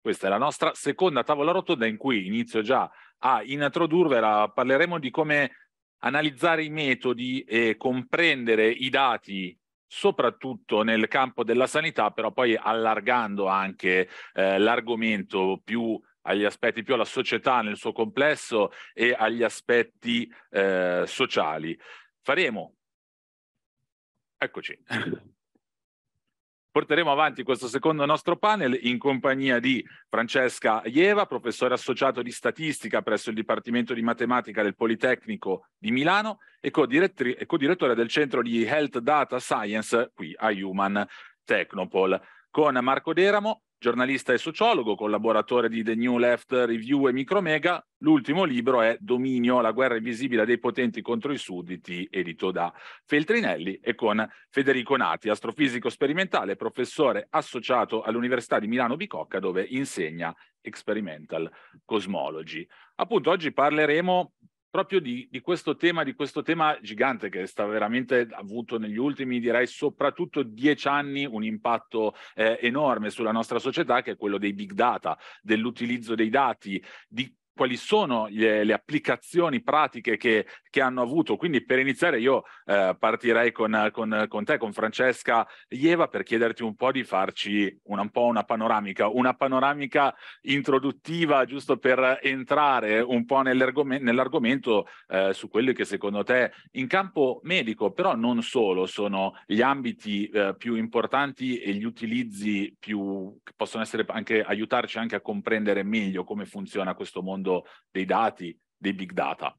Questa è la nostra seconda tavola rotonda in cui inizio già a introdurvela. Parleremo di come analizzare i metodi e comprendere i dati soprattutto nel campo della sanità, però poi allargando anche eh, l'argomento più agli aspetti più alla società nel suo complesso e agli aspetti eh, sociali. Faremo. Eccoci. porteremo avanti questo secondo nostro panel in compagnia di Francesca Ieva, professore associato di statistica presso il Dipartimento di Matematica del Politecnico di Milano e codirettore co del Centro di Health Data Science qui a Human Technopol, con Marco Deramo, giornalista e sociologo, collaboratore di The New Left Review e Micromega. L'ultimo libro è Dominio, la guerra invisibile dei potenti contro i sudditi, edito da Feltrinelli e con Federico Nati, astrofisico sperimentale, professore associato all'Università di Milano Bicocca, dove insegna Experimental Cosmology. Appunto, oggi parleremo proprio di, di, questo tema, di questo tema gigante che sta veramente avuto negli ultimi, direi soprattutto dieci anni, un impatto eh, enorme sulla nostra società, che è quello dei big data, dell'utilizzo dei dati, di quali sono le, le applicazioni pratiche che, che, hanno avuto. Quindi per iniziare io eh, partirei con, con, con, te, con Francesca Ieva, per chiederti un po' di farci una, un po' una panoramica, una panoramica introduttiva giusto per entrare un po' nell'argom- nell'argomento eh, su quelli che secondo te in campo medico, però non solo, sono gli ambiti eh, più importanti e gli utilizzi più che possono essere anche aiutarci anche a comprendere meglio come funziona questo mondo mondo dei dati, dei big data.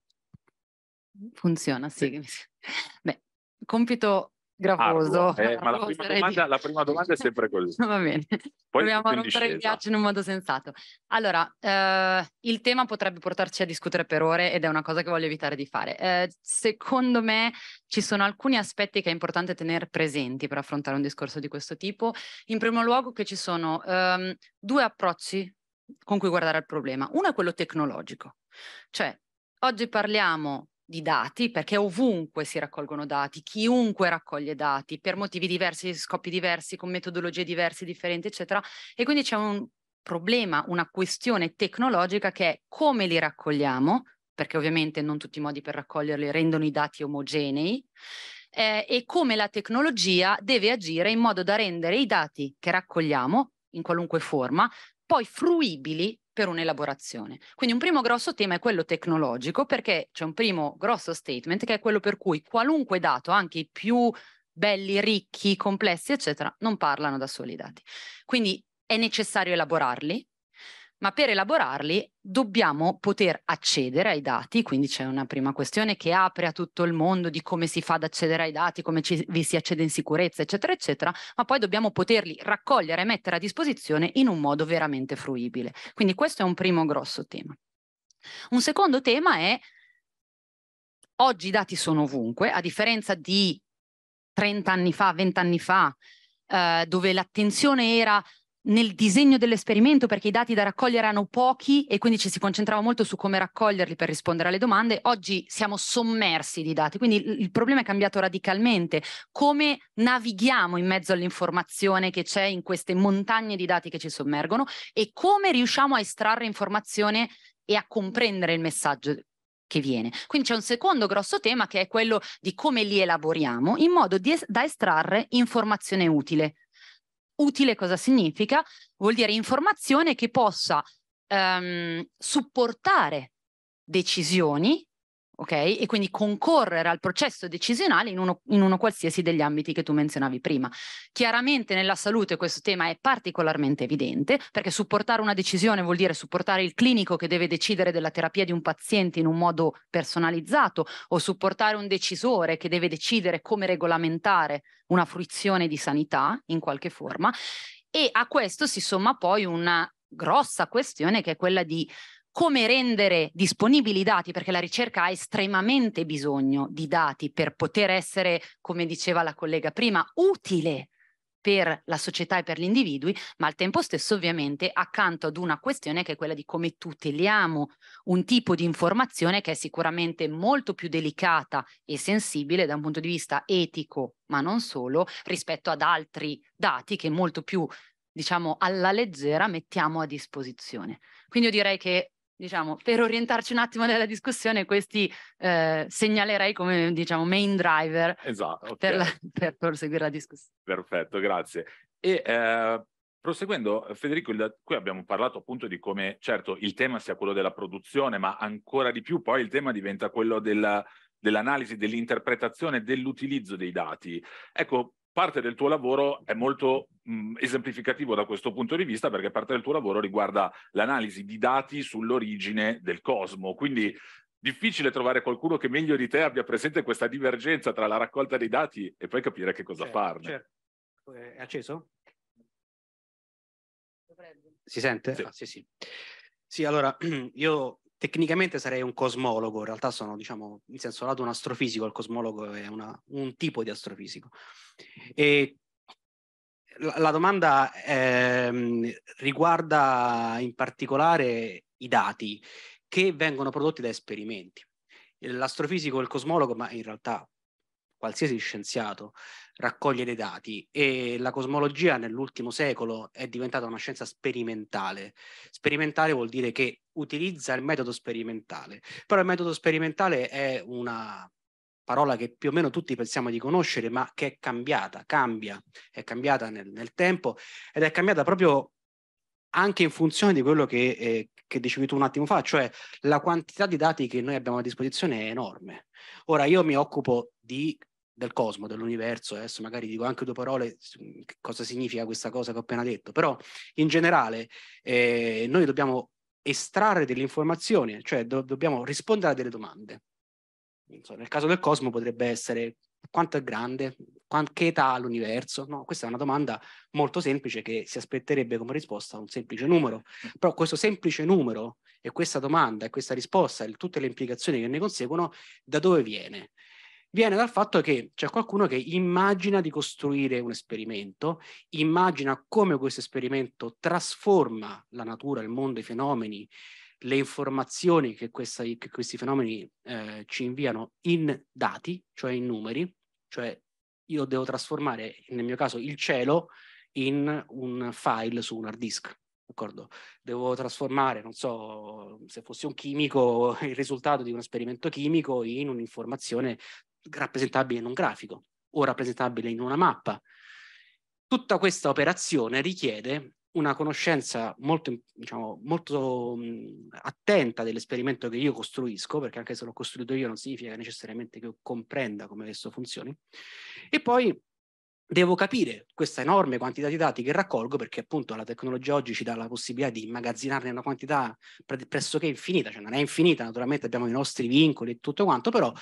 Funziona, sì. sì. Beh, compito gravoso. eh, ma la prima, domanda, la prima, domanda, è sempre quella. Va bene, Poi proviamo a rompere il ghiaccio in un modo sensato. Allora, eh, il tema potrebbe portarci a discutere per ore ed è una cosa che voglio evitare di fare. Eh, secondo me ci sono alcuni aspetti che è importante tenere presenti per affrontare un discorso di questo tipo. In primo luogo che ci sono ehm, due approcci con cui guardare al problema. Uno è quello tecnologico, cioè oggi parliamo di dati, perché ovunque si raccolgono dati, chiunque raccoglie dati, per motivi diversi, scopi diversi, con metodologie diverse, differenti, eccetera. E quindi c'è un problema, una questione tecnologica che è come li raccogliamo, perché ovviamente non tutti i modi per raccoglierli rendono i dati omogenei, eh, e come la tecnologia deve agire in modo da rendere i dati che raccogliamo, in qualunque forma, poi fruibili per un'elaborazione. Quindi un primo grosso tema è quello tecnologico, perché c'è un primo grosso statement che è quello per cui qualunque dato, anche i più belli, ricchi, complessi, eccetera, non parlano da soli i dati. Quindi è necessario elaborarli, ma per elaborarli dobbiamo poter accedere ai dati, quindi c'è una prima questione che apre a tutto il mondo di come si fa ad accedere ai dati, come ci, vi si accede in sicurezza, eccetera, eccetera, ma poi dobbiamo poterli raccogliere e mettere a disposizione in un modo veramente fruibile. Quindi questo è un primo grosso tema. Un secondo tema è, oggi i dati sono ovunque, a differenza di 30 anni fa, 20 anni fa, eh, dove l'attenzione era nel disegno dell'esperimento perché i dati da raccogliere erano pochi e quindi ci si concentrava molto su come raccoglierli per rispondere alle domande, oggi siamo sommersi di dati, quindi il, il problema è cambiato radicalmente. Come navighiamo in mezzo all'informazione che c'è in queste montagne di dati che ci sommergono e come riusciamo a estrarre informazione e a comprendere il messaggio che viene. Quindi c'è un secondo grosso tema che è quello di come li elaboriamo in modo es da estrarre informazione utile Utile cosa significa? Vuol dire informazione che possa ehm, supportare decisioni ok? E quindi concorrere al processo decisionale in uno, in uno, qualsiasi degli ambiti che tu menzionavi prima. Chiaramente nella salute questo tema è particolarmente evidente, perché supportare una decisione vuol dire supportare il clinico che deve decidere della terapia di un paziente in un modo personalizzato o supportare un decisore che deve decidere come regolamentare una fruizione di sanità in qualche forma. E a questo si somma poi una grossa questione che è quella di come rendere disponibili i dati, perché la ricerca ha estremamente bisogno di dati per poter essere, come diceva la collega prima, utile per la società e per gli individui, ma al tempo stesso ovviamente accanto ad una questione che è quella di come tuteliamo un tipo di informazione che è sicuramente molto più delicata e sensibile da un punto di vista etico, ma non solo, rispetto ad altri dati che molto più diciamo alla leggera mettiamo a disposizione. Quindi io direi che diciamo, per orientarci un attimo nella discussione, questi eh, segnalerei come diciamo, main driver esatto, okay. per, la, per, proseguire la discussione. Perfetto, grazie. E eh, proseguendo, Federico, il, qui abbiamo parlato appunto di come, certo, il tema sia quello della produzione, ma ancora di più poi il tema diventa quello della, dell'analisi, dell'interpretazione, dell'utilizzo dei dati. Ecco, parte del tuo lavoro è molto mh, mm, esemplificativo da questo punto di vista perché parte del tuo lavoro riguarda l'analisi di dati sull'origine del cosmo. Quindi difficile trovare qualcuno che meglio di te abbia presente questa divergenza tra la raccolta dei dati e poi capire che cosa certo, farne. Certo. Eh, è acceso? Si sente? Sì. Ah, sì, sì. Sì, allora io tecnicamente sarei un cosmologo, in realtà sono, diciamo, in senso lato un astrofisico, il cosmologo è una, un tipo di astrofisico. E la, la domanda ehm, riguarda in particolare i dati che vengono prodotti da esperimenti. L'astrofisico, e il cosmologo, ma in realtà qualsiasi scienziato, raccoglie dei dati e la cosmologia nell'ultimo secolo è diventata una scienza sperimentale. Sperimentale vuol dire che utilizza il metodo sperimentale, però il metodo sperimentale è una parola che più o meno tutti pensiamo di conoscere, ma che è cambiata, cambia, è cambiata nel, nel tempo ed è cambiata proprio anche in funzione di quello che, eh, che dicevi tu un attimo fa, cioè la quantità di dati che noi abbiamo a disposizione è enorme. Ora io mi occupo di del cosmo, dell'universo, adesso magari dico anche due parole cosa significa questa cosa che ho appena detto, però in generale eh, noi dobbiamo estrarre delle informazioni, cioè do- dobbiamo rispondere a delle domande. So, nel caso del cosmo potrebbe essere quanto è grande, quant- che età ha l'universo? No, questa è una domanda molto semplice che si aspetterebbe come risposta a un semplice numero, però questo semplice numero e questa domanda e questa risposta e tutte le implicazioni che ne conseguono, da dove viene? viene dal fatto che c'è qualcuno che immagina di costruire un esperimento, immagina come questo esperimento trasforma la natura, il mondo, i fenomeni, le informazioni che, questa, che questi fenomeni eh, ci inviano in dati, cioè in numeri, cioè io devo trasformare, nel mio caso, il cielo in un file su un hard disk. D'accordo? Devo trasformare, non so, se fossi un chimico, il risultato di un esperimento chimico in un'informazione rappresentabile in un grafico o rappresentabile in una mappa. Tutta questa operazione richiede una conoscenza molto, diciamo, molto mh, mm, attenta dell'esperimento che io costruisco, perché anche se l'ho costruito io non significa necessariamente che io comprenda come questo funzioni, e poi devo capire questa enorme quantità di dati che raccolgo, perché appunto la tecnologia oggi ci dà la possibilità di immagazzinarne una quantità pressoché infinita, cioè non è infinita, naturalmente abbiamo i nostri vincoli e tutto quanto, però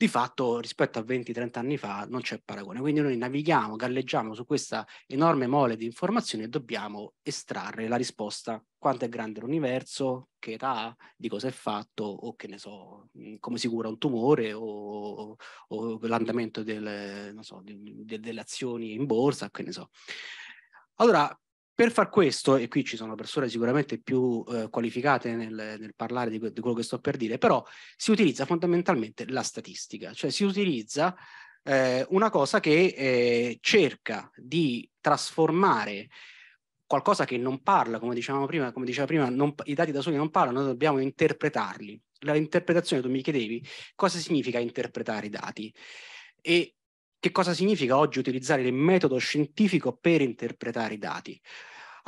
di fatto rispetto a 20-30 anni fa non c'è paragone. Quindi noi navighiamo, galleggiamo su questa enorme mole di informazioni e dobbiamo estrarre la risposta quanto è grande l'universo, che età ha, di cosa è fatto o che ne so, come si cura un tumore o, o l'andamento del, so, de, de, delle azioni in borsa, che ne so. Allora, per far questo, e qui ci sono persone sicuramente più eh, qualificate nel, nel parlare di, di, quello che sto per dire, però si utilizza fondamentalmente la statistica, cioè si utilizza eh, una cosa che eh, cerca di trasformare qualcosa che non parla, come dicevamo prima, come diceva prima, non, i dati da soli non parlano, noi dobbiamo interpretarli. La interpretazione, tu mi chiedevi, cosa significa interpretare i dati? E che cosa significa oggi utilizzare il metodo scientifico per interpretare i dati?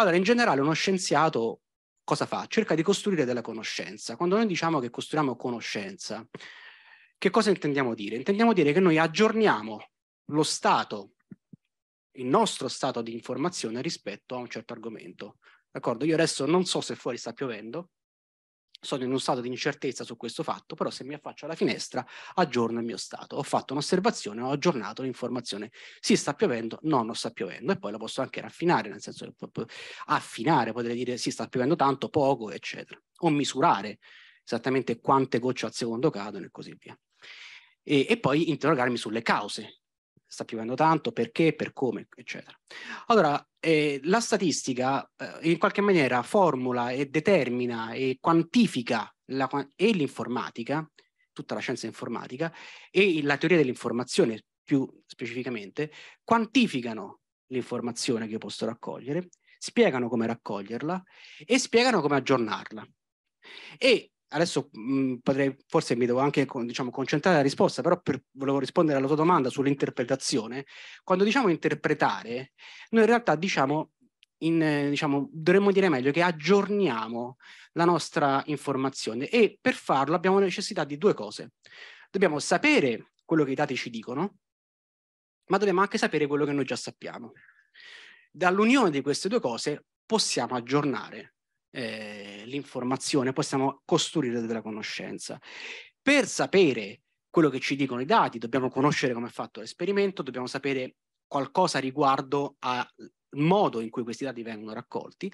Allora, in generale, uno scienziato cosa fa? Cerca di costruire della conoscenza. Quando noi diciamo che costruiamo conoscenza, che cosa intendiamo dire? Intendiamo dire che noi aggiorniamo lo stato, il nostro stato di informazione rispetto a un certo argomento. D'accordo? Io adesso non so se fuori sta piovendo, sono in uno stato di incertezza su questo fatto, però se mi affaccio alla finestra aggiorno il mio stato. Ho fatto un'osservazione, ho aggiornato l'informazione. Sì, sta piovendo, no, non sta piovendo. E poi la posso anche raffinare, nel senso che può affinare, potrei dire sì, sta piovendo tanto, poco, eccetera. O misurare esattamente quante gocce al secondo cadono e così via. E, e poi interrogarmi sulle cause sta piovendo tanto, perché, per come, eccetera. Allora, eh, la statistica eh, in qualche maniera formula e determina e quantifica la, e l'informatica, tutta la scienza informatica, e la teoria dell'informazione più specificamente, quantificano l'informazione che io posso raccogliere, spiegano come raccoglierla e spiegano come aggiornarla. E adesso mh, mm, potrei, forse mi devo anche diciamo, concentrare la risposta, però per, volevo rispondere alla tua domanda sull'interpretazione. Quando diciamo interpretare, noi in realtà diciamo, in, diciamo, dovremmo dire meglio che aggiorniamo la nostra informazione e per farlo abbiamo necessità di due cose. Dobbiamo sapere quello che i dati ci dicono, ma dobbiamo anche sapere quello che noi già sappiamo. Dall'unione di queste due cose possiamo aggiornare eh, l'informazione, possiamo costruire della conoscenza. Per sapere quello che ci dicono i dati, dobbiamo conoscere come è fatto l'esperimento, dobbiamo sapere qualcosa riguardo al modo in cui questi dati vengono raccolti,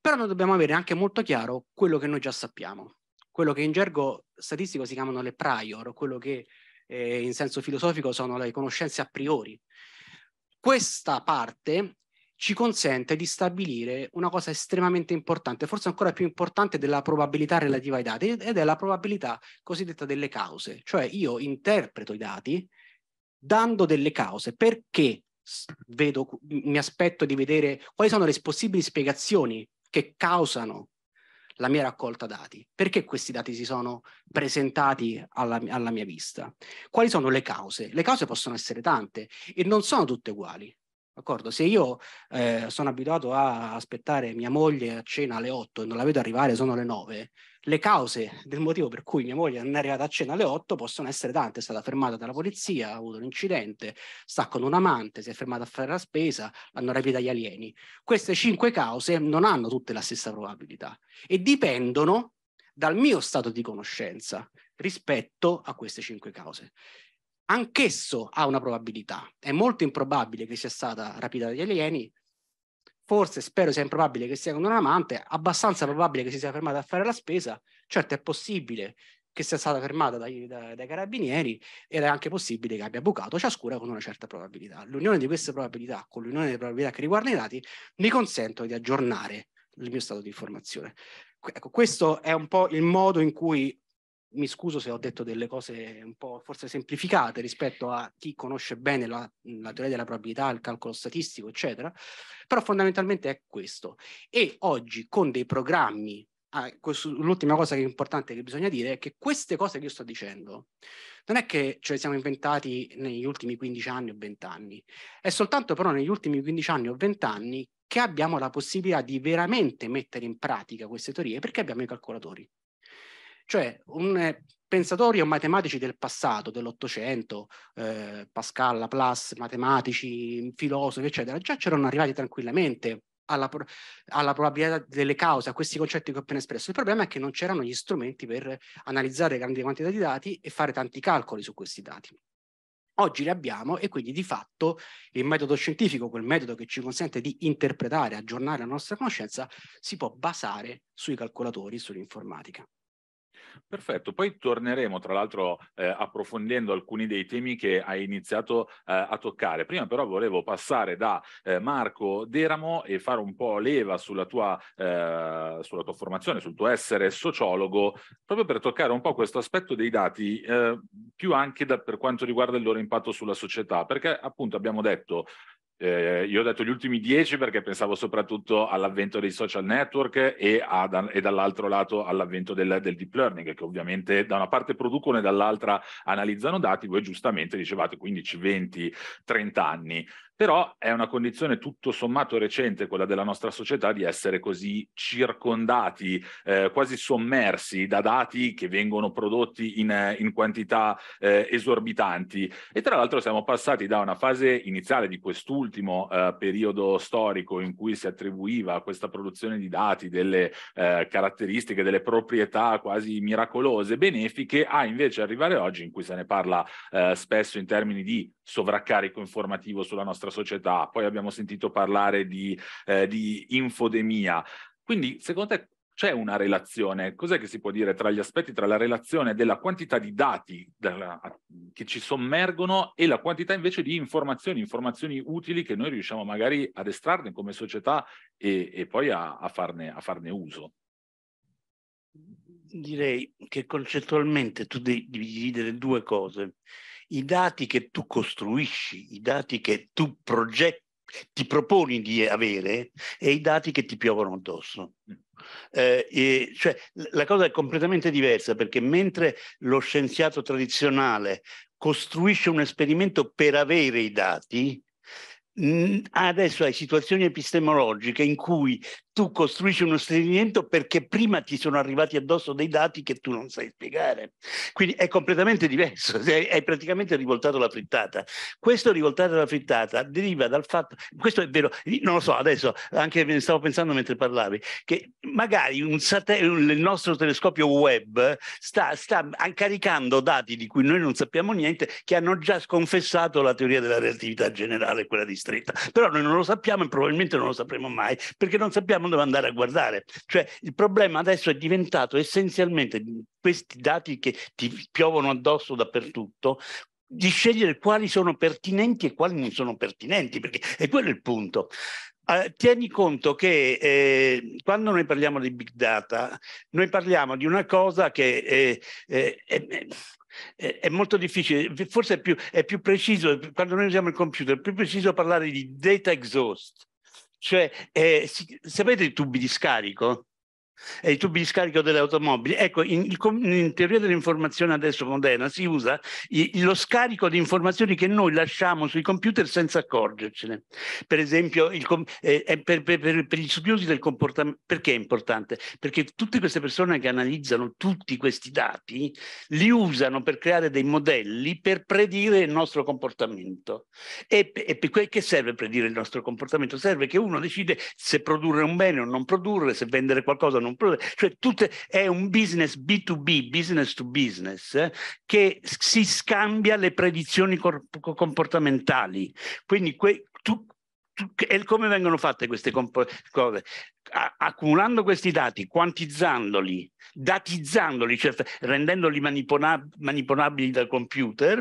però noi dobbiamo avere anche molto chiaro quello che noi già sappiamo, quello che in gergo statistico si chiamano le prior, quello che eh, in senso filosofico sono le conoscenze a priori. Questa parte ci consente di stabilire una cosa estremamente importante, forse ancora più importante della probabilità relativa ai dati, ed è la probabilità cosiddetta delle cause, cioè io interpreto i dati dando delle cause, perché vedo, mi aspetto di vedere quali sono le possibili spiegazioni che causano la mia raccolta dati, perché questi dati si sono presentati alla, alla, mia vista, quali sono le cause. Le cause possono essere tante e non sono tutte uguali. D'accordo? Se io eh, sono abituato a aspettare mia moglie a cena alle 8 e non la vedo arrivare, sono le 9, le cause del motivo per cui mia moglie non è arrivata a cena alle 8 possono essere tante. È stata fermata dalla polizia, ha avuto un incidente, sta con un amante, si è fermata a fare la spesa, l'hanno rapita gli alieni. Queste cinque cause non hanno tutte la stessa probabilità e dipendono dal mio stato di conoscenza rispetto a queste cinque cause anch'esso ha una probabilità. È molto improbabile che sia stata rapita dagli alieni, forse spero sia improbabile che sia con un amante, abbastanza probabile che si sia fermata a fare la spesa, certo è possibile che sia stata fermata dai, dai, dai carabinieri ed è anche possibile che abbia bucato ciascuna con una certa probabilità. L'unione di queste probabilità con l'unione delle probabilità che riguarda i dati mi consentono di aggiornare il mio stato di informazione. Ecco, questo è un po' il modo in cui mi scuso se ho detto delle cose un po' forse semplificate rispetto a chi conosce bene la, la, teoria della probabilità, il calcolo statistico, eccetera, però fondamentalmente è questo. E oggi con dei programmi, ah, questo, l'ultima cosa che è importante che bisogna dire è che queste cose che io sto dicendo non è che ce cioè, le siamo inventati negli ultimi 15 anni o 20 anni, è soltanto però negli ultimi 15 anni o 20 anni che abbiamo la possibilità di veramente mettere in pratica queste teorie perché abbiamo i calcolatori. Cioè, un, eh, pensatori o matematici del passato, dell'Ottocento, eh, Pascal, Laplace, matematici, filosofi, eccetera, già c'erano arrivati tranquillamente alla, pro- alla, probabilità delle cause, a questi concetti che ho appena espresso. Il problema è che non c'erano gli strumenti per analizzare grandi quantità di dati e fare tanti calcoli su questi dati. Oggi li abbiamo e quindi di fatto il metodo scientifico, quel metodo che ci consente di interpretare, aggiornare la nostra conoscenza, si può basare sui calcolatori, sull'informatica. Perfetto, poi torneremo tra l'altro eh, approfondendo alcuni dei temi che hai iniziato eh, a toccare. Prima però volevo passare da eh, Marco Deramo e fare un po' leva sulla tua, eh, sulla tua, formazione, sul tuo essere sociologo, proprio per toccare un po' questo aspetto dei dati, eh, più anche da, per quanto riguarda il loro impatto sulla società, perché appunto abbiamo detto eh, io ho detto gli ultimi dieci perché pensavo soprattutto all'avvento dei social network e, ad, e dall'altro lato all'avvento del, del, deep learning, che ovviamente da una parte producono e dall'altra analizzano dati. Voi giustamente dicevate 15, 20, 30 anni però è una condizione tutto sommato recente quella della nostra società di essere così circondati, eh, quasi sommersi da dati che vengono prodotti in, in quantità eh, esorbitanti e tra l'altro siamo passati da una fase iniziale di quest'ultimo eh, periodo storico in cui si attribuiva a questa produzione di dati delle eh, caratteristiche, delle proprietà quasi miracolose, benefiche, a invece arrivare oggi in cui se ne parla eh, spesso in termini di sovraccarico informativo sulla nostra nostra società, poi abbiamo sentito parlare di, eh, di infodemia. Quindi, secondo te, c'è una relazione, cos'è che si può dire tra gli aspetti, tra la relazione della quantità di dati della, che ci sommergono e la quantità invece di informazioni, informazioni utili che noi riusciamo magari ad estrarne come società e, e poi a, a, farne, a, farne, uso? Direi che concettualmente tu devi dividere due cose i dati che tu costruisci, i dati che tu progetti, ti proponi di avere e i dati che ti piovono addosso. Eh, cioè, la cosa è completamente diversa perché mentre lo scienziato tradizionale costruisce un esperimento per avere i dati, adesso hai situazioni epistemologiche in cui tu costruisci uno stringimento perché prima ti sono arrivati addosso dei dati che tu non sai spiegare. Quindi è completamente diverso, hai praticamente rivoltato la frittata. Questo rivoltato la frittata deriva dal fatto, questo è vero, non lo so adesso, anche ne stavo pensando mentre parlavi, che magari sate, il nostro telescopio web sta, sta caricando dati di cui noi non sappiamo niente, che hanno già sconfessato la teoria della relatività generale, quella di stretta. Però noi non lo sappiamo e probabilmente non lo sapremo mai, perché non sappiamo uno deve andare a guardare. Cioè il problema adesso è diventato essenzialmente questi dati che ti piovono addosso dappertutto, di scegliere quali sono pertinenti e quali non sono pertinenti, perché è quello il punto. Eh, tieni conto che eh, quando noi parliamo di big data, noi parliamo di una cosa che eh, è molto difficile, forse è più, è più preciso, quando noi usiamo il computer, è più preciso parlare di data exhaust, cioè, eh, si, sapete i tubi di scarico? e i tubi di scarico delle automobili. Ecco, in, in teoria dell'informazione adesso moderna si usa i, lo scarico di informazioni che noi lasciamo sui computer senza accorgercene. Per esempio, il, eh, per, per, per, per, gli studiosi del comportamento, perché è importante? Perché tutte queste persone che analizzano tutti questi dati li usano per creare dei modelli per predire il nostro comportamento. E, e che serve predire il nostro comportamento? Serve che uno decide se produrre un bene o non produrre, se vendere qualcosa o sono un problema, cioè tutte, è un business B2B, business to business, eh, che si scambia le predizioni comportamentali. Quindi que, tu, e come vengono fatte queste cose? Accumulando questi dati, quantizzandoli, datizzandoli, cioè rendendoli manipolab manipolabili dal computer,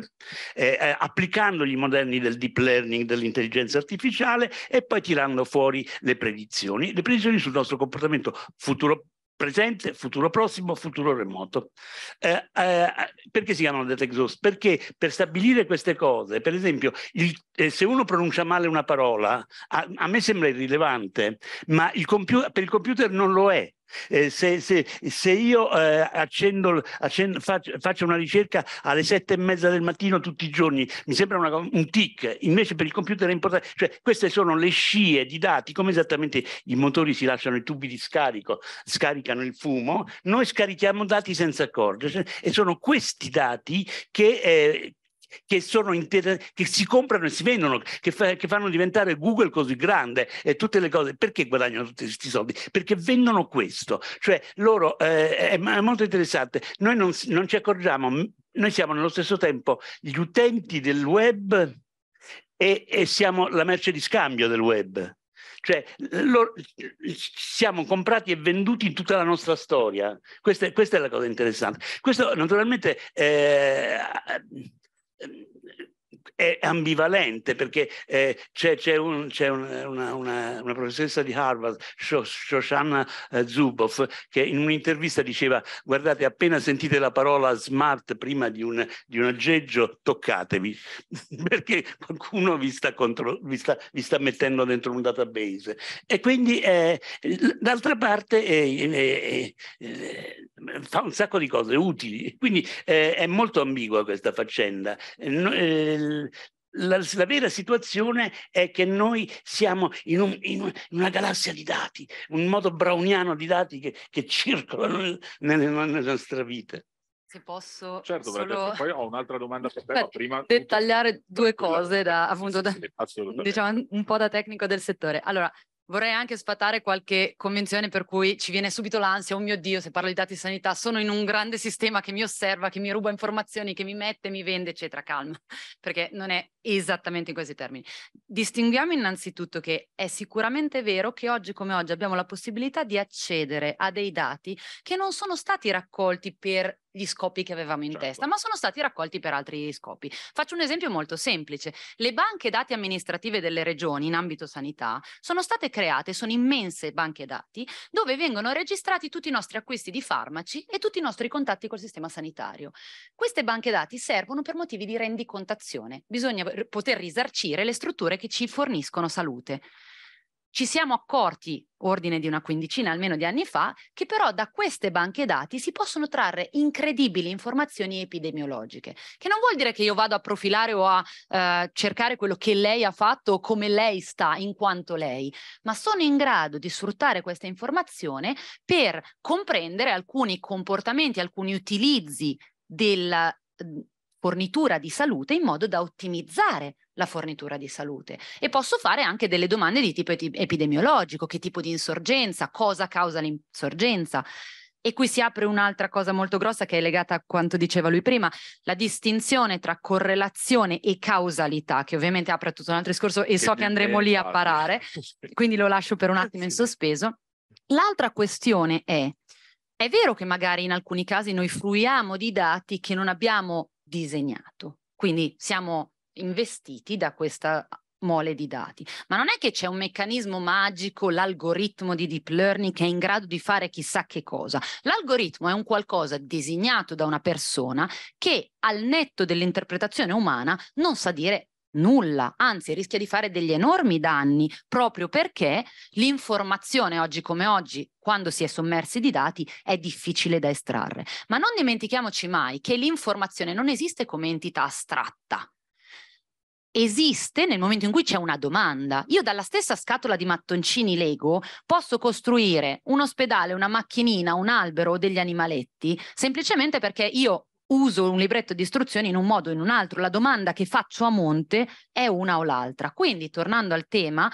eh, eh, applicandoli i moderni del deep learning, dell'intelligenza artificiale e poi tirando fuori le predizioni, le predizioni sul nostro comportamento futuro presente, futuro prossimo, futuro remoto. Eh, eh, perché si chiamano data exhaust? Perché per stabilire queste cose, per esempio, il, eh, se uno pronuncia male una parola, a, a me sembra irrilevante, ma il compu- per il computer non lo è. Eh, se, se, se, io eh, accendo, accendo, faccio, faccio, una ricerca alle sette e mezza del mattino tutti i giorni, mi sembra una, un tic, invece per il computer è importante, cioè queste sono le scie di dati, come esattamente i motori si lasciano i tubi di scarico, scaricano il fumo, noi scarichiamo dati senza accorgerci e sono questi dati che eh, che, inter- che si comprano e si vendono, che, fa- che, fanno diventare Google così grande e tutte le cose. Perché guadagnano tutti questi soldi? Perché vendono questo. Cioè loro, eh, è, è, molto interessante, noi non, non ci accorgiamo, noi siamo nello stesso tempo gli utenti del web e, e siamo la merce di scambio del web cioè lo, siamo comprati e venduti in tutta la nostra storia. Questa, questa è la cosa interessante. Questo naturalmente eh, um, è ambivalente perché eh, c'è, c'è, un, c'è un, una, una, una, professoressa di Harvard, Shoshana eh, Zuboff, che in un'intervista diceva guardate appena sentite la parola smart prima di un, di un aggeggio toccatevi perché qualcuno vi sta, contro, vi, sta, vi sta, mettendo dentro un database. E quindi eh, d'altra parte eh, fa un sacco di cose utili, quindi eh, è molto ambigua questa faccenda. No, eh, la, la, vera situazione è che noi siamo in, un, in, una galassia di dati, un modo browniano di dati che, che circolano nella, nelle nostre vite. Se posso certo, solo... poi ho un'altra domanda per te, ma prima... Dettagliare due cose da, appunto, da, diciamo, un po' da tecnico del settore. Allora, vorrei anche sfatare qualche convenzione per cui ci viene subito l'ansia, oh mio Dio, se parlo di dati di sanità, sono in un grande sistema che mi osserva, che mi ruba informazioni, che mi mette, mi vende, eccetera, calma, perché non è esattamente in questi termini. Distinguiamo innanzitutto che è sicuramente vero che oggi come oggi abbiamo la possibilità di accedere a dei dati che non sono stati raccolti per gli scopi che avevamo in certo. testa, ma sono stati raccolti per altri scopi. Faccio un esempio molto semplice. Le banche dati amministrative delle regioni in ambito sanità sono state create, sono immense banche dati, dove vengono registrati tutti i nostri acquisti di farmaci e tutti i nostri contatti col sistema sanitario. Queste banche dati servono per motivi di rendicontazione. Bisogna poter risarcire le strutture che ci forniscono salute. Ci siamo accorti, ordine di una quindicina almeno di anni fa, che però da queste banche dati si possono trarre incredibili informazioni epidemiologiche, che non vuol dire che io vado a profilare o a eh, cercare quello che lei ha fatto o come lei sta in quanto lei, ma sono in grado di sfruttare questa informazione per comprendere alcuni comportamenti, alcuni utilizzi del fornitura di salute in modo da ottimizzare la fornitura di salute e posso fare anche delle domande di tipo epidemiologico, che tipo di insorgenza, cosa causa l'insorgenza. E qui si apre un'altra cosa molto grossa che è legata a quanto diceva lui prima, la distinzione tra correlazione e causalità, che ovviamente apre tutto un altro discorso e che so che andremo lì a parare, quindi lo lascio per un attimo in sospeso. L'altra questione è, è vero che magari in alcuni casi noi fruiamo di dati che non abbiamo disegnato. Quindi siamo investiti da questa mole di dati. Ma non è che c'è un meccanismo magico, l'algoritmo di deep learning che è in grado di fare chissà che cosa. L'algoritmo è un qualcosa disegnato da una persona che al netto dell'interpretazione umana non sa dire nulla, anzi rischia di fare degli enormi danni proprio perché l'informazione oggi come oggi, quando si è sommersi di dati, è difficile da estrarre. Ma non dimentichiamoci mai che l'informazione non esiste come entità astratta. Esiste nel momento in cui c'è una domanda. Io dalla stessa scatola di mattoncini Lego posso costruire un ospedale, una macchinina, un albero o degli animaletti, semplicemente perché io uso un libretto di istruzioni in un modo o in un altro, la domanda che faccio a monte è una o l'altra. Quindi, tornando al tema,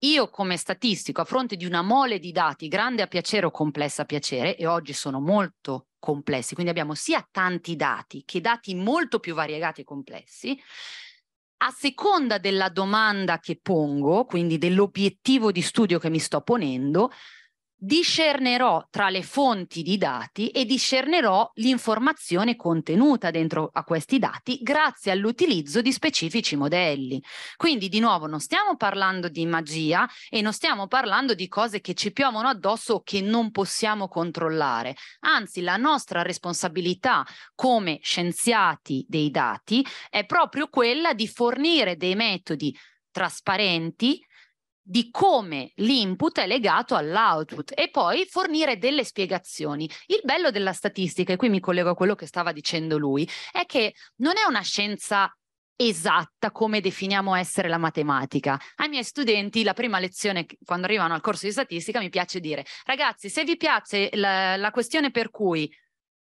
io come statistico, a fronte di una mole di dati, grande a piacere o complessa a piacere, e oggi sono molto complessi, quindi abbiamo sia tanti dati che dati molto più variegati e complessi, a seconda della domanda che pongo, quindi dell'obiettivo di studio che mi sto ponendo, discernerò tra le fonti di dati e discernerò l'informazione contenuta dentro a questi dati grazie all'utilizzo di specifici modelli. Quindi di nuovo non stiamo parlando di magia e non stiamo parlando di cose che ci piovono addosso o che non possiamo controllare. Anzi, la nostra responsabilità come scienziati dei dati è proprio quella di fornire dei metodi trasparenti, di come l'input è legato all'output e poi fornire delle spiegazioni. Il bello della statistica, e qui mi collego a quello che stava dicendo lui, è che non è una scienza esatta come definiamo essere la matematica. Ai miei studenti la prima lezione quando arrivano al corso di statistica mi piace dire ragazzi se vi piace la, la questione per cui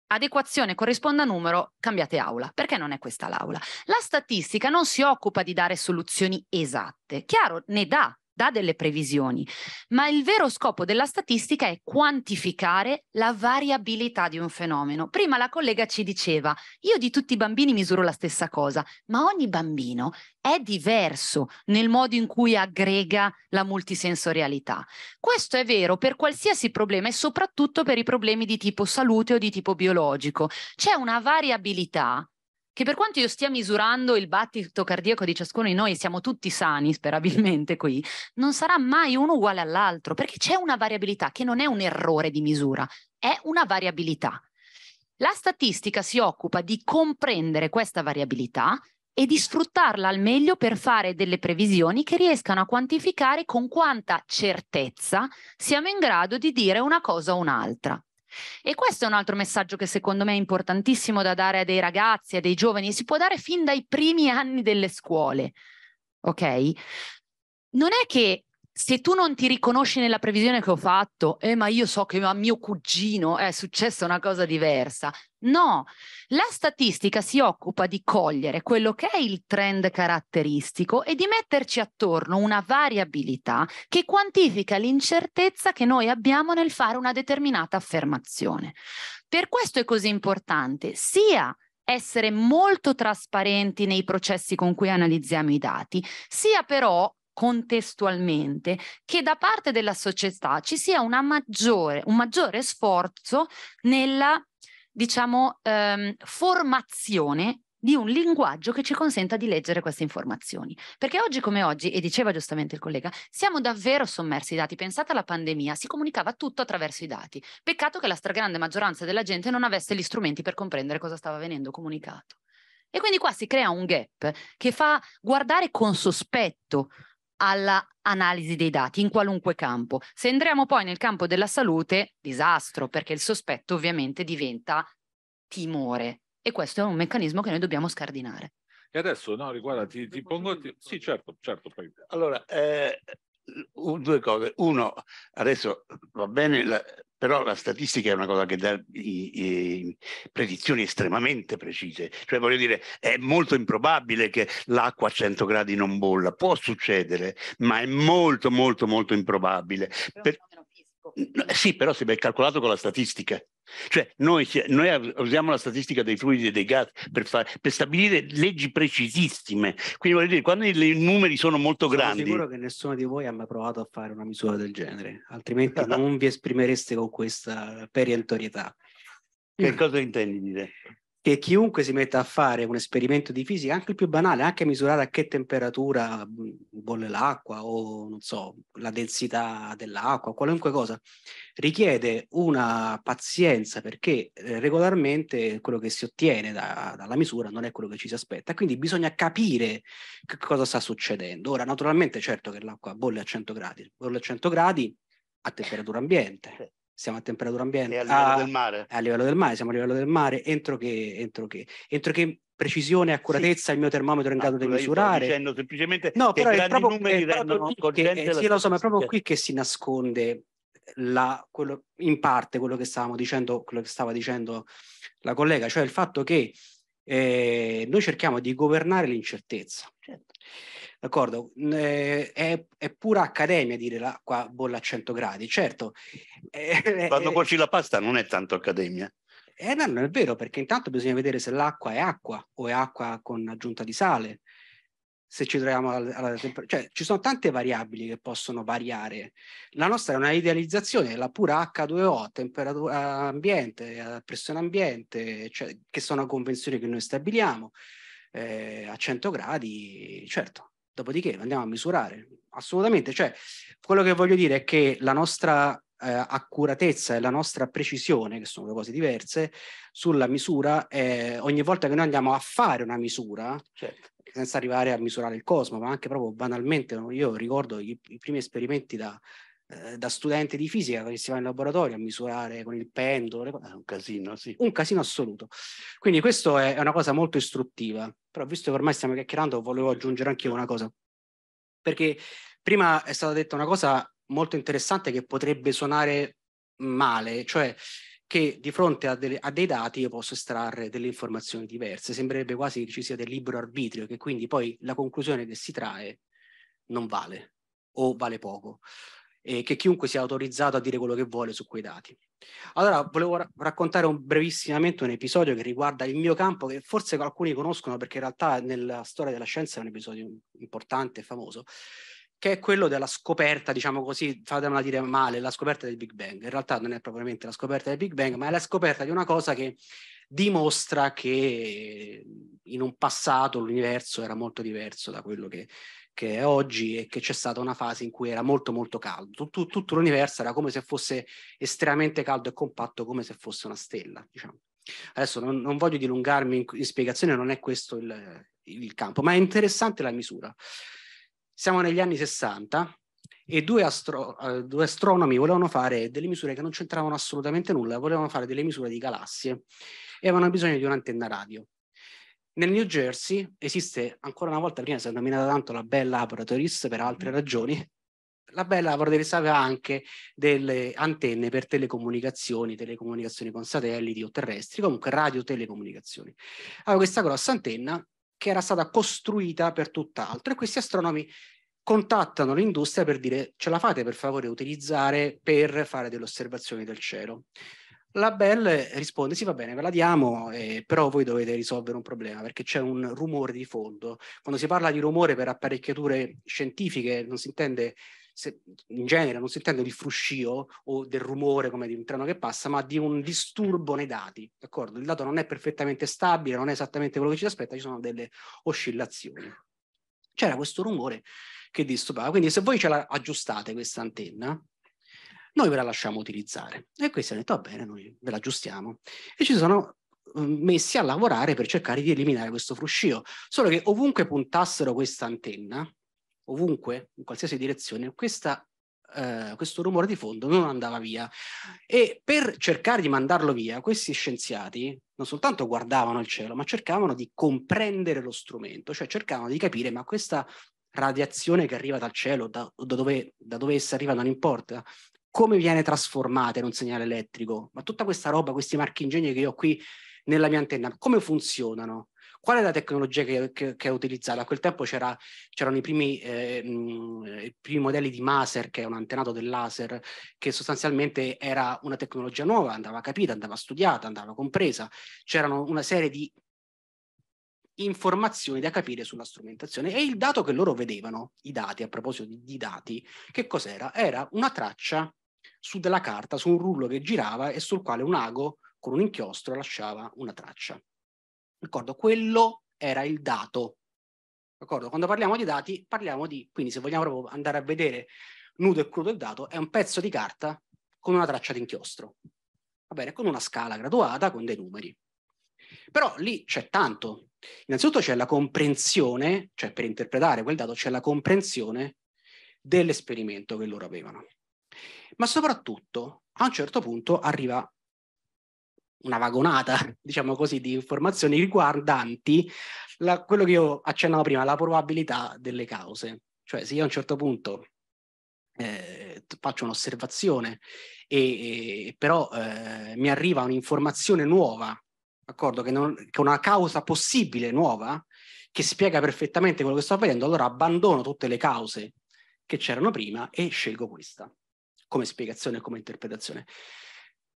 adeguazione corrisponda a numero, cambiate aula, perché non è questa l'aula. La statistica non si occupa di dare soluzioni esatte, chiaro, ne dà dà delle previsioni, ma il vero scopo della statistica è quantificare la variabilità di un fenomeno. Prima la collega ci diceva, io di tutti i bambini misuro la stessa cosa, ma ogni bambino è diverso nel modo in cui aggrega la multisensorialità. Questo è vero per qualsiasi problema e soprattutto per i problemi di tipo salute o di tipo biologico. C'è una variabilità che per quanto io stia misurando il battito cardiaco di ciascuno di noi, siamo tutti sani sperabilmente qui, non sarà mai uno uguale all'altro, perché c'è una variabilità che non è un errore di misura, è una variabilità. La statistica si occupa di comprendere questa variabilità e di sfruttarla al meglio per fare delle previsioni che riescano a quantificare con quanta certezza siamo in grado di dire una cosa o un'altra. E questo è un altro messaggio che secondo me è importantissimo da dare a dei ragazzi, a dei giovani, si può dare fin dai primi anni delle scuole. Ok? Non è che se tu non ti riconosci nella previsione che ho fatto, eh, ma io so che a mio cugino è successa una cosa diversa. No, la statistica si occupa di cogliere quello che è il trend caratteristico e di metterci attorno una variabilità che quantifica l'incertezza che noi abbiamo nel fare una determinata affermazione. Per questo è così importante sia essere molto trasparenti nei processi con cui analizziamo i dati, sia però contestualmente che da parte della società ci sia maggiore, un maggiore sforzo nella diciamo, ehm, formazione di un linguaggio che ci consenta di leggere queste informazioni. Perché oggi come oggi, e diceva giustamente il collega, siamo davvero sommersi i dati. Pensate alla pandemia, si comunicava tutto attraverso i dati. Peccato che la stragrande maggioranza della gente non avesse gli strumenti per comprendere cosa stava venendo comunicato. E quindi qua si crea un gap che fa guardare con sospetto all'analisi dei dati in qualunque campo. Se entriamo poi nel campo della salute, disastro, perché il sospetto ovviamente diventa timore e questo è un meccanismo che noi dobbiamo scardinare. E adesso, no, riguarda, ti, ti pongo... Ti... Sì, certo, certo. Poi. Allora, eh, due cose. Uno, adesso va bene, la, però la statistica è una cosa che dà i, i, predizioni estremamente precise. Cioè, voglio dire, è molto improbabile che l'acqua a 100 gradi non bolla. Può succedere, ma è molto, molto, molto improbabile. Per... Sì, però se è calcolato con la statistica. Cioè noi, noi, usiamo la statistica dei fluidi e dei gas per, fare, per, stabilire leggi precisissime. Quindi voglio dire, quando i, numeri sono molto Sono grandi... Sono sicuro che nessuno di voi ha mai provato a fare una misura del genere, altrimenti non vi esprimereste con questa perentorietà. Che cosa intendi dire? che chiunque si metta a fare un esperimento di fisica, anche il più banale, anche misurare a che temperatura mm, bolle l'acqua o non so, la densità dell'acqua, qualunque cosa, richiede una pazienza perché eh, regolarmente quello che si ottiene da, dalla misura non è quello che ci si aspetta, quindi bisogna capire che cosa sta succedendo. Ora, naturalmente, certo che l'acqua bolle a 100 gradi, bolle a 100 gradi a temperatura ambiente siamo a temperatura ambiente. A, ah, a livello del mare. siamo a livello del mare, entro che, entro che, entro che precisione e accuratezza sì. il mio termometro è in grado di misurare. Dicendo semplicemente no, però è proprio, è proprio che, eh, sì, lo so, ma è proprio qui che si nasconde la, quello, in parte quello che stavamo dicendo, quello che stava dicendo la collega, cioè il fatto che eh, noi cerchiamo di governare l'incertezza. Certo. D'accordo? Eh, è, è, pura accademia dire la, qua bolla a 100 gradi, certo. Eh, eh, Quando eh, cuoci la pasta non è tanto accademia. Eh no, non è vero, perché intanto bisogna vedere se l'acqua è acqua o è acqua con aggiunta di sale, se ci troviamo alla, alla temperatura. Cioè, ci sono tante variabili che possono variare. La nostra è una idealizzazione, la pura H2O, temperatura ambiente, pressione ambiente, cioè, che sono convenzioni che noi stabiliamo. Eh, a 100 gradi, certo, Dopodiché lo andiamo a misurare. Assolutamente, cioè quello che voglio dire è che la nostra eh, accuratezza e la nostra precisione, che sono due cose diverse, sulla misura, eh, ogni volta che noi andiamo a fare una misura, certo. senza arrivare a misurare il cosmo, ma anche proprio banalmente, io ricordo i, i primi esperimenti da, eh, da studente di fisica che si va in laboratorio a misurare con il pendolo, è ah, un casino, sì. Un casino assoluto. Quindi questo è una cosa molto istruttiva, però visto che ormai stiamo chiacchierando volevo aggiungere anche io una cosa, perché prima è stata detta una cosa molto interessante che potrebbe suonare male, cioè che di fronte a, delle, a, dei dati io posso estrarre delle informazioni diverse. Sembrerebbe quasi che ci sia del libero arbitrio, che quindi poi la conclusione che si trae non vale o vale poco e che chiunque sia autorizzato a dire quello che vuole su quei dati. Allora, volevo ra- raccontare un, brevissimamente un episodio che riguarda il mio campo, che forse alcuni conoscono perché in realtà nella storia della scienza è un episodio importante e famoso, che è quello della scoperta, diciamo così, fatemela dire male, la scoperta del Big Bang. In realtà non è propriamente la scoperta del Big Bang, ma è la scoperta di una cosa che dimostra che in un passato l'universo era molto diverso da quello che che è oggi e che c'è stata una fase in cui era molto molto caldo. Tutto, tutto l'universo era come se fosse estremamente caldo e compatto, come se fosse una stella. Diciamo. Adesso non, non, voglio dilungarmi in, in spiegazione, non è questo il, il campo, ma è interessante la misura. Siamo negli anni 60, e due, astro, eh, due, astronomi volevano fare delle misure che non c'entravano assolutamente nulla, volevano fare delle misure di galassie e avevano bisogno di un'antenna radio. Nel New Jersey esiste ancora una volta, prima si è nominata tanto la Bella Laboratories per altre mm. ragioni, la Bella Laboratories aveva anche delle antenne per telecomunicazioni, telecomunicazioni con satelliti o terrestri, comunque radio telecomunicazioni. Aveva questa grossa antenna che era stata costruita per tutt'altro e questi astronomi contattano l'industria per dire ce la fate per favore utilizzare per fare delle osservazioni del cielo. La Bell risponde sì va bene, ve la diamo, eh, però voi dovete risolvere un problema perché c'è un rumore di fondo. Quando si parla di rumore per apparecchiature scientifiche non si intende se, in genere non si intende il fruscio o del rumore come di un treno che passa, ma di un disturbo nei dati. D'accordo? Il dato non è perfettamente stabile, non è esattamente quello che ci aspetta, ci sono delle oscillazioni. C'era questo rumore che disturbava. Quindi, se voi ce la aggiustate questa antenna, noi ve la lasciamo utilizzare. E questi hanno detto, va bene, noi ve la aggiustiamo. E ci sono messi a lavorare per cercare di eliminare questo fruscio. Solo che ovunque puntassero questa antenna, ovunque, in qualsiasi direzione, questa, eh, questo rumore di fondo non andava via. E per cercare di mandarlo via, questi scienziati non soltanto guardavano il cielo, ma cercavano di comprendere lo strumento, cioè cercavano di capire ma questa radiazione che arriva dal cielo, da, da, dove, da dove essa arriva non importa, come viene trasformata in un segnale elettrico, ma tutta questa roba, questi marchi ingegni che io ho qui nella mia antenna, come funzionano? Qual è la tecnologia che, che, che è utilizzata? A quel tempo c'era, c'erano i primi, eh, mh, mm, i primi, modelli di Maser, che è un antenato del laser, che sostanzialmente era una tecnologia nuova, andava capita, andava studiata, andava compresa. C'erano una serie di informazioni da capire sulla strumentazione e il dato che loro vedevano, i dati, a proposito di, di dati, che cos'era? Era una traccia su della carta, su un rullo che girava e sul quale un ago con un inchiostro lasciava una traccia. D'accordo? Quello era il dato. D'accordo? Quando parliamo di dati, parliamo di, quindi se vogliamo proprio andare a vedere nudo e crudo il dato, è un pezzo di carta con una traccia di inchiostro. Va bene, con una scala graduata, con dei numeri. Però lì c'è tanto. Innanzitutto c'è la comprensione, cioè per interpretare quel dato c'è la comprensione dell'esperimento che loro avevano ma soprattutto a un certo punto arriva una vagonata, diciamo così, di informazioni riguardanti la, quello che io accennavo prima, la probabilità delle cause. Cioè se io a un certo punto eh, faccio un'osservazione e, e però eh, mi arriva un'informazione nuova, d'accordo, che, non, che una causa possibile nuova, che spiega perfettamente quello che sto avvenendo, allora abbandono tutte le cause che c'erano prima e scelgo questa come spiegazione e come interpretazione.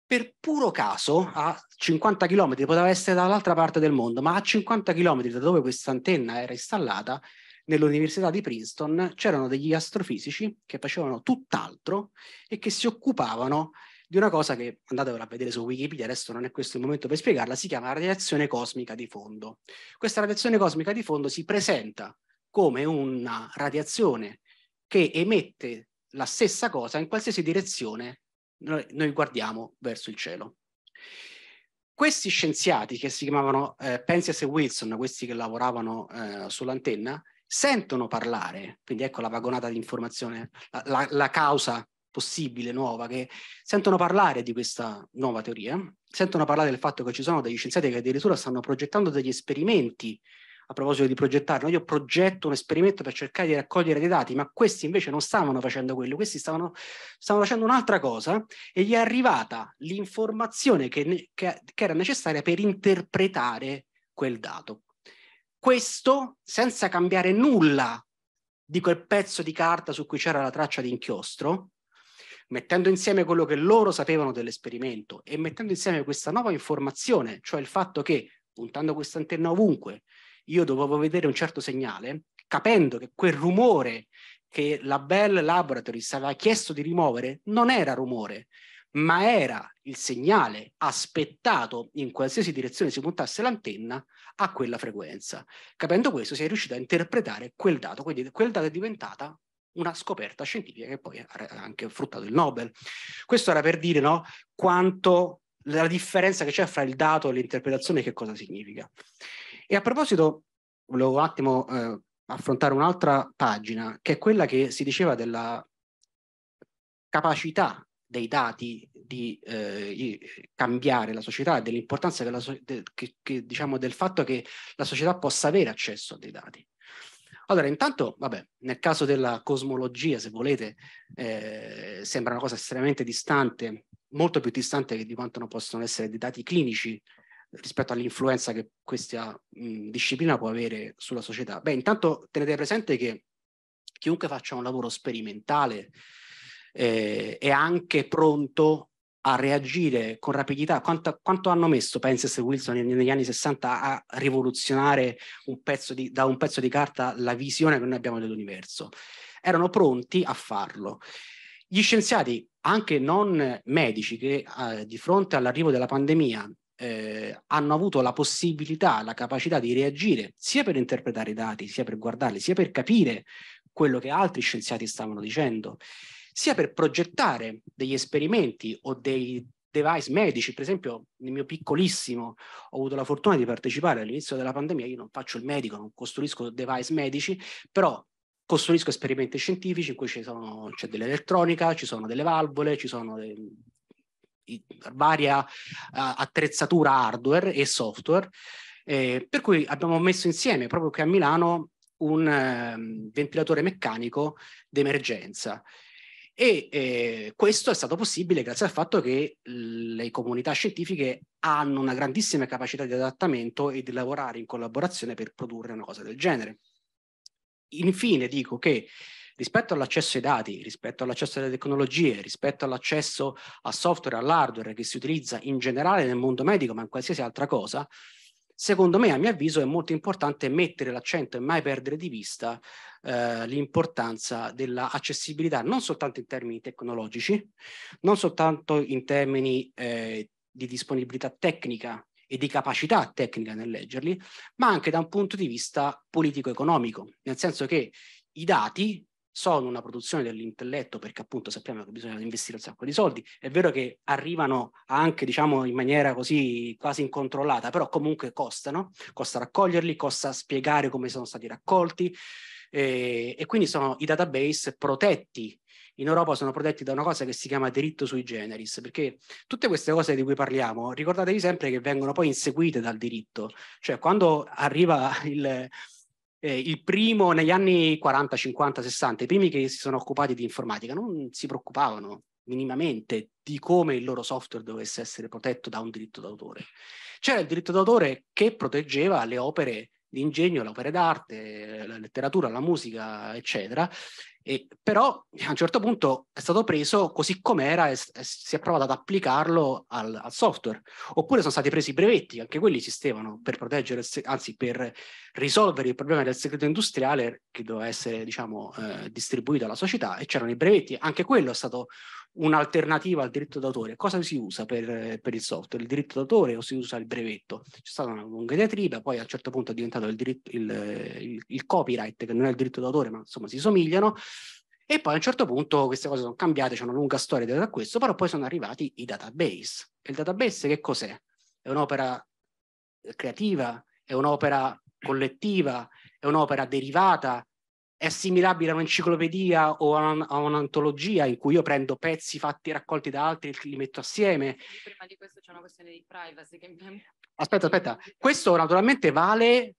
Per puro caso, a 50 km, poteva essere dall'altra parte del mondo, ma a 50 km da dove questa antenna era installata, nell'Università di Princeton c'erano degli astrofisici che facevano tutt'altro e che si occupavano di una cosa che andatevela a vedere su Wikipedia, adesso non è questo il momento per spiegarla, si chiama radiazione cosmica di fondo. Questa radiazione cosmica di fondo si presenta come una radiazione che emette la stessa cosa in qualsiasi direzione noi, noi guardiamo verso il cielo. Questi scienziati che si chiamavano eh, Penzias e Wilson, questi che lavoravano eh, sull'antenna, sentono parlare, quindi ecco la vagonata di informazione, la, la, la causa possibile, nuova, che sentono parlare di questa nuova teoria, sentono parlare del fatto che ci sono degli scienziati che addirittura stanno progettando degli esperimenti a proposito di progettarlo, io progetto un esperimento per cercare di raccogliere dei dati, ma questi invece non stavano facendo quello, questi stavano, stavano facendo un'altra cosa e gli è arrivata l'informazione che, che, che era necessaria per interpretare quel dato. Questo senza cambiare nulla di quel pezzo di carta su cui c'era la traccia di inchiostro, mettendo insieme quello che loro sapevano dell'esperimento e mettendo insieme questa nuova informazione, cioè il fatto che puntando questa antenna ovunque, io dovevo vedere un certo segnale, capendo che quel rumore che la Bell Laboratories aveva chiesto di rimuovere non era rumore, ma era il segnale aspettato in qualsiasi direzione si puntasse l'antenna a quella frequenza. Capendo questo si è riuscito a interpretare quel dato, quindi quel dato è diventata una scoperta scientifica che poi ha anche fruttato il Nobel. Questo era per dire no, quanto la differenza che c'è fra il dato e l'interpretazione che cosa significa. E a proposito, volevo un attimo eh, affrontare un'altra pagina, che è quella che si diceva della capacità dei dati di eh, cambiare la società e dell'importanza che, la, de, che, che, diciamo, del fatto che la società possa avere accesso a dei dati. Allora, intanto, vabbè, nel caso della cosmologia, se volete, eh, sembra una cosa estremamente distante, molto più distante di quanto non possono essere dei dati clinici rispetto all'influenza che questa mh, disciplina può avere sulla società? Beh, intanto tenete presente che chiunque faccia un lavoro sperimentale eh, è anche pronto a reagire con rapidità. Quanto, quanto hanno messo Pence e Wilson negli anni 60 a rivoluzionare un di, da un pezzo di carta la visione che noi abbiamo dell'universo? Erano pronti a farlo. Gli scienziati, anche non medici, che eh, di fronte all'arrivo della pandemia eh, hanno avuto la possibilità, la capacità di reagire sia per interpretare i dati, sia per guardarli, sia per capire quello che altri scienziati stavano dicendo, sia per progettare degli esperimenti o dei device medici. Per esempio, nel mio piccolissimo ho avuto la fortuna di partecipare all'inizio della pandemia, io non faccio il medico, non costruisco device medici, però costruisco esperimenti scientifici in cui ci sono, c'è dell'elettronica, ci sono delle valvole, ci sono dei, varia uh, attrezzatura hardware e software, eh, per cui abbiamo messo insieme proprio qui a Milano un um, ventilatore meccanico d'emergenza. E eh, questo è stato possibile grazie al fatto che le comunità scientifiche hanno una grandissima capacità di adattamento e di lavorare in collaborazione per produrre una cosa del genere. Infine dico che rispetto all'accesso ai dati, rispetto all'accesso alle tecnologie, rispetto all'accesso a software, all'hardware che si utilizza in generale nel mondo medico, ma in qualsiasi altra cosa, secondo me, a mio avviso, è molto importante mettere l'accento e mai perdere di vista eh, l'importanza dell'accessibilità, non soltanto in termini tecnologici, non soltanto in termini eh, di disponibilità tecnica e di capacità tecnica nel leggerli, ma anche da un punto di vista politico-economico, nel senso che i dati sono una produzione dell'intelletto perché appunto sappiamo che bisogna investire un sacco di soldi. È vero che arrivano anche diciamo in maniera così quasi incontrollata, però comunque costano, costa raccoglierli, costa spiegare come sono stati raccolti eh, e quindi sono i database protetti. In Europa sono protetti da una cosa che si chiama diritto sui generis, perché tutte queste cose di cui parliamo, ricordatevi sempre che vengono poi inseguite dal diritto, cioè quando arriva il, eh, il primo negli anni 40, 50, 60, i primi che si sono occupati di informatica non si preoccupavano minimamente di come il loro software dovesse essere protetto da un diritto d'autore. C'era il diritto d'autore che proteggeva le opere l'ingegno, le opere d'arte, la letteratura, la musica, eccetera. E, però a un certo punto è stato preso così com'era e, e si è provato ad applicarlo al, al, software. Oppure sono stati presi i brevetti, anche quelli esistevano per proteggere, anzi per risolvere il problema del segreto industriale che doveva essere diciamo, eh, distribuito alla società e c'erano i brevetti. Anche quello è stato un'alternativa al diritto d'autore. Cosa si usa per, eh, per il software? Il diritto d'autore o si usa il brevetto? C'è stata una lunga diatriba, poi a un certo punto è diventato il, diritto, il, il, il copyright, che non è il diritto d'autore, ma insomma si somigliano. E poi a un certo punto queste cose sono cambiate, c'è una lunga storia da questo, però poi sono arrivati i database. E il database che cos'è? È un'opera creativa, è un'opera collettiva, è un'opera derivata è assimilabile a un'enciclopedia o a, un, a, un'antologia in cui io prendo pezzi fatti raccolti da altri e li metto assieme. Prima di questo c'è una questione di privacy. Che... Aspetta, aspetta. Questo naturalmente vale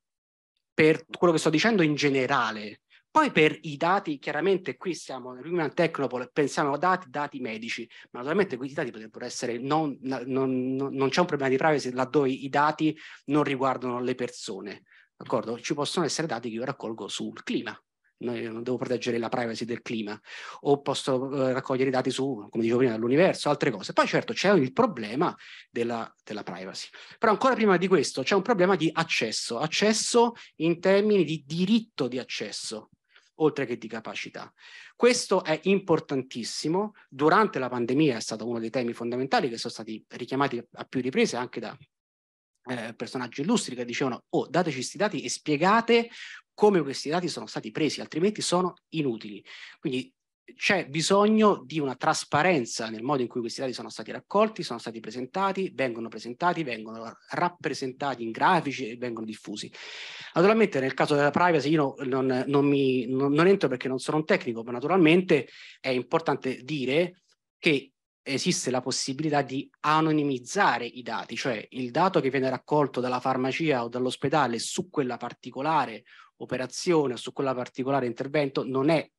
per quello che sto dicendo in generale. Poi per i dati, chiaramente qui siamo nel Human Technopole, pensiamo a dati, dati medici, ma naturalmente questi dati potrebbero essere, non, non, non c'è un problema di privacy laddove i dati non riguardano le persone, d'accordo? Ci possono essere dati che io raccolgo sul clima, non devo proteggere la privacy del clima o posso eh, raccogliere dati su, come dicevo prima, dall'universo, altre cose. Poi certo c'è il problema della, della, privacy, però ancora prima di questo c'è un problema di accesso, accesso in termini di diritto di accesso oltre che di capacità. Questo è importantissimo, durante la pandemia è stato uno dei temi fondamentali che sono stati richiamati a più riprese anche da eh, personaggi illustri che dicevano oh dateci questi dati e spiegate come questi dati sono stati presi, altrimenti sono inutili. Quindi c'è bisogno di una trasparenza nel modo in cui questi dati sono stati raccolti, sono stati presentati, vengono presentati, vengono rappresentati in grafici e vengono diffusi. Naturalmente nel caso della privacy io non, non, mi, non, non entro perché non sono un tecnico, ma naturalmente è importante dire che esiste la possibilità di anonimizzare i dati, cioè il dato che viene raccolto dalla farmacia o dall'ospedale su quella particolare operazione o su quella particolare intervento non è,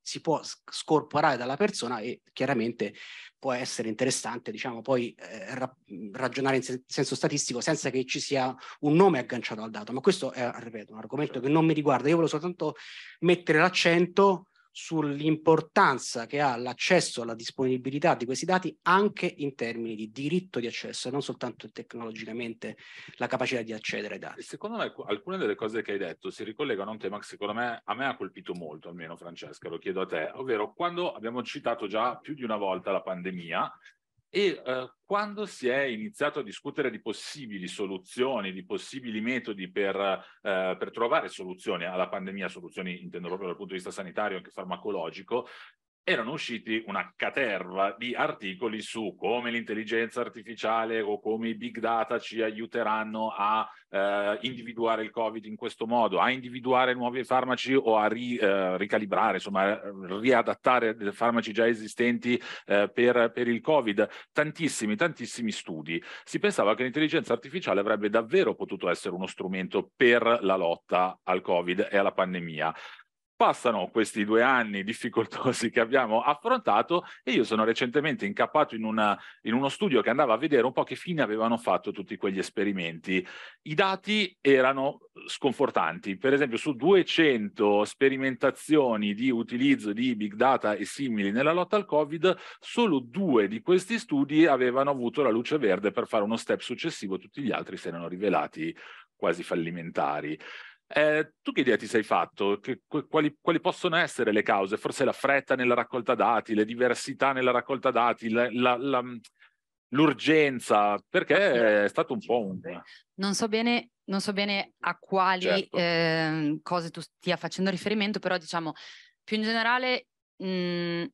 si può scorporare dalla persona e chiaramente può essere interessante diciamo, poi eh, ra ragionare in sen senso statistico senza che ci sia un nome agganciato al dato, ma questo è, ripeto, un argomento certo. che non mi riguarda, io volevo soltanto mettere l'accento sull'importanza che ha l'accesso alla disponibilità di questi dati anche in termini di diritto di accesso e non soltanto tecnologicamente la capacità di accedere ai dati. Secondo me alcune delle cose che hai detto si ricollegano a un tema che secondo me a me ha colpito molto, almeno Francesca, lo chiedo a te, ovvero quando abbiamo citato già più di una volta la pandemia e eh, quando si è iniziato a discutere di possibili soluzioni, di possibili metodi per, eh, per, trovare soluzioni alla pandemia, soluzioni intendo proprio dal punto di vista sanitario e anche farmacologico, erano usciti una caterva di articoli su come l'intelligenza artificiale o come i big data ci aiuteranno a eh, individuare il Covid in questo modo, a individuare nuovi farmaci o a ri, eh, ricalibrare, insomma, riadattare farmaci già esistenti eh, per, per, il Covid. Tantissimi, tantissimi studi. Si pensava che l'intelligenza artificiale avrebbe davvero potuto essere uno strumento per la lotta al Covid e alla pandemia. Passano questi due anni difficoltosi che abbiamo affrontato e io sono recentemente incappato in, una, in, uno studio che andava a vedere un po' che fine avevano fatto tutti quegli esperimenti. I dati erano sconfortanti, per esempio su 200 sperimentazioni di utilizzo di big data e simili nella lotta al Covid, solo due di questi studi avevano avuto la luce verde per fare uno step successivo, tutti gli altri si erano rivelati quasi fallimentari. Eh, tu che idea ti sei fatto? Che, quali, quali, possono essere le cause? Forse la fretta nella raccolta dati, le diversità nella raccolta dati, la, la, la, mm, l'urgenza, perché è stato un po' un... Eh, non so bene, non so bene a quali certo. eh, cose tu stia facendo riferimento, però diciamo più in generale mh, mm,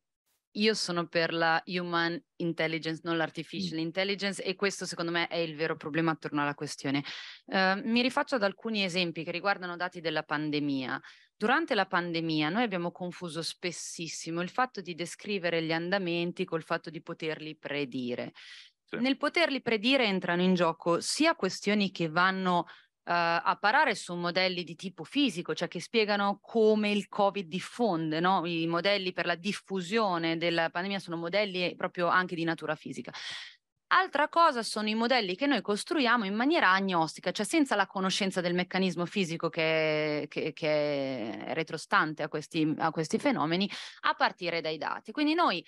io sono per la human intelligence, non l'artificial intelligence, e questo secondo me è il vero problema attorno alla questione. Uh, mi rifaccio ad alcuni esempi che riguardano dati della pandemia. Durante la pandemia noi abbiamo confuso spessissimo il fatto di descrivere gli andamenti col fatto di poterli predire. Nel poterli predire entrano in gioco sia questioni che vanno Uhm, a parare su modelli di tipo fisico, cioè che spiegano come il Covid diffonde, no? i modelli per la diffusione della pandemia sono modelli proprio anche di natura fisica. Altra cosa sono i modelli che noi costruiamo in maniera agnostica, cioè senza la conoscenza del meccanismo fisico che, che, che è retrostante a questi, a questi fenomeni, a partire dai dati. Quindi noi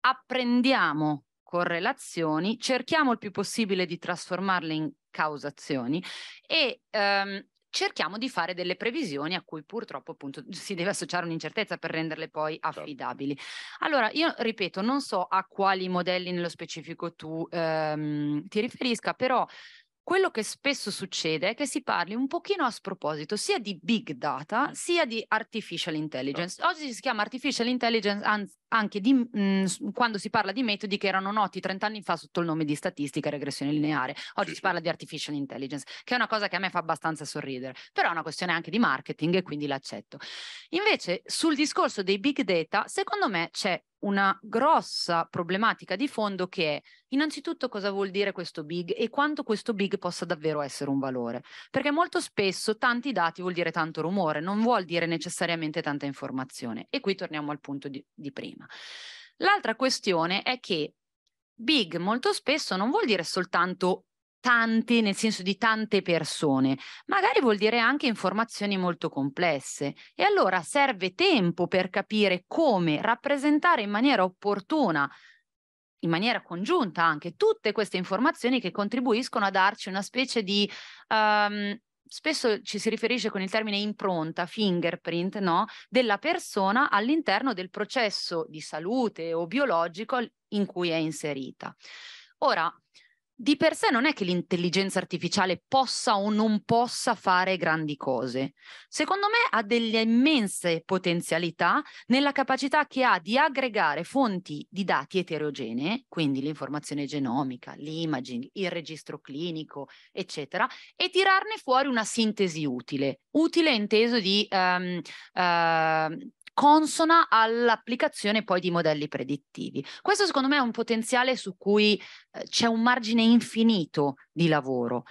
apprendiamo correlazioni, cerchiamo il più possibile di trasformarle in causazioni e ehm, cerchiamo di fare delle previsioni a cui purtroppo appunto si deve associare un'incertezza per renderle poi certo. affidabili. Allora, io ripeto, non so a quali modelli nello specifico tu ehm, ti riferisca, però quello che spesso succede è che si parli un pochino a sproposito sia di big data sia di artificial certo. intelligence. Oggi si chiama artificial intelligence anzi anche di, mh, mm, quando si parla di metodi che erano noti 30 anni fa sotto il nome di statistica e regressione lineare. Oggi sì. si parla di artificial intelligence, che è una cosa che a me fa abbastanza sorridere, però è una questione anche di marketing e quindi l'accetto. Invece sul discorso dei big data, secondo me c'è una grossa problematica di fondo che è innanzitutto cosa vuol dire questo big e quanto questo big possa davvero essere un valore, perché molto spesso tanti dati vuol dire tanto rumore, non vuol dire necessariamente tanta informazione e qui torniamo al punto di, di prima prima. L'altra questione è che big molto spesso non vuol dire soltanto tante, nel senso di tante persone, magari vuol dire anche informazioni molto complesse. E allora serve tempo per capire come rappresentare in maniera opportuna, in maniera congiunta anche, tutte queste informazioni che contribuiscono a darci una specie di um, spesso ci si riferisce con il termine impronta, fingerprint, no? della persona all'interno del processo di salute o biologico in cui è inserita. Ora, di per sé non è che l'intelligenza artificiale possa o non possa fare grandi cose. Secondo me ha delle immense potenzialità nella capacità che ha di aggregare fonti di dati eterogenee, quindi l'informazione genomica, l'imaging, il registro clinico, eccetera, e tirarne fuori una sintesi utile. Utile inteso di um, uh, consona all'applicazione poi di modelli predittivi. Questo secondo me è un potenziale su cui eh, c'è un margine infinito di lavoro.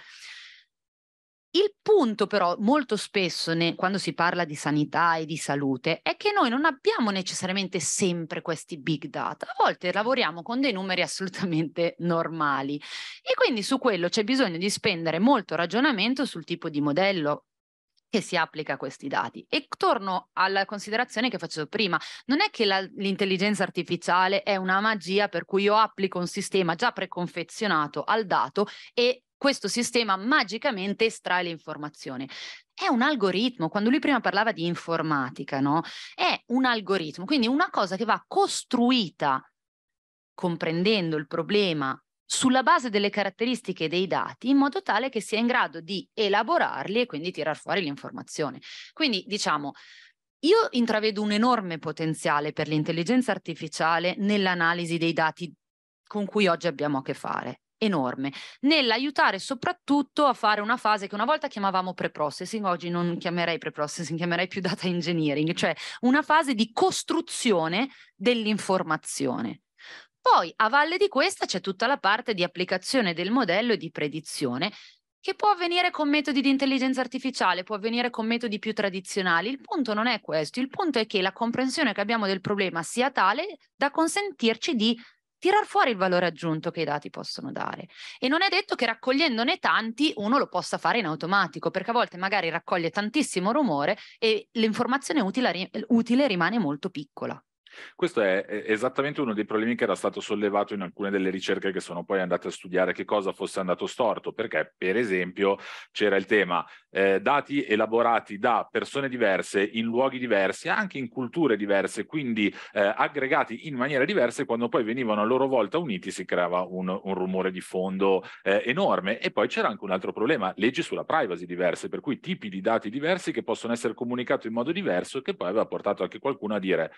Il punto però molto spesso ne, quando si parla di sanità e di salute è che noi non abbiamo necessariamente sempre questi big data, a volte lavoriamo con dei numeri assolutamente normali e quindi su quello c'è bisogno di spendere molto ragionamento sul tipo di modello che si applica a questi dati. E torno alla considerazione che facevo prima, non è che la, l'intelligenza artificiale è una magia per cui io applico un sistema già preconfezionato al dato e questo sistema magicamente estrae l'informazione. È un algoritmo, quando lui prima parlava di informatica, no? È un algoritmo, quindi una cosa che va costruita comprendendo il problema sulla base delle caratteristiche dei dati in modo tale che sia in grado di elaborarli e quindi tirar fuori l'informazione. Quindi diciamo, io intravedo un enorme potenziale per l'intelligenza artificiale nell'analisi dei dati con cui oggi abbiamo a che fare enorme, nell'aiutare soprattutto a fare una fase che una volta chiamavamo pre-processing, oggi non chiamerei pre-processing, chiamerei più data engineering, cioè una fase di costruzione dell'informazione. Poi a valle di questa c'è tutta la parte di applicazione del modello e di predizione che può avvenire con metodi di intelligenza artificiale, può avvenire con metodi più tradizionali. Il punto non è questo, il punto è che la comprensione che abbiamo del problema sia tale da consentirci di tirar fuori il valore aggiunto che i dati possono dare. E non è detto che raccogliendone tanti uno lo possa fare in automatico, perché a volte magari raccoglie tantissimo rumore e l'informazione utile, utile rimane molto piccola. Questo è esattamente uno dei problemi che era stato sollevato in alcune delle ricerche che sono poi andate a studiare che cosa fosse andato storto, perché per esempio c'era il tema eh, dati elaborati da persone diverse in luoghi diversi, anche in culture diverse, quindi eh, aggregati in maniera diversa quando poi venivano a loro volta uniti si creava un, un rumore di fondo eh, enorme. E poi c'era anche un altro problema, leggi sulla privacy diverse, per cui tipi di dati diversi che possono essere comunicati in modo diverso che poi aveva portato anche qualcuno a dire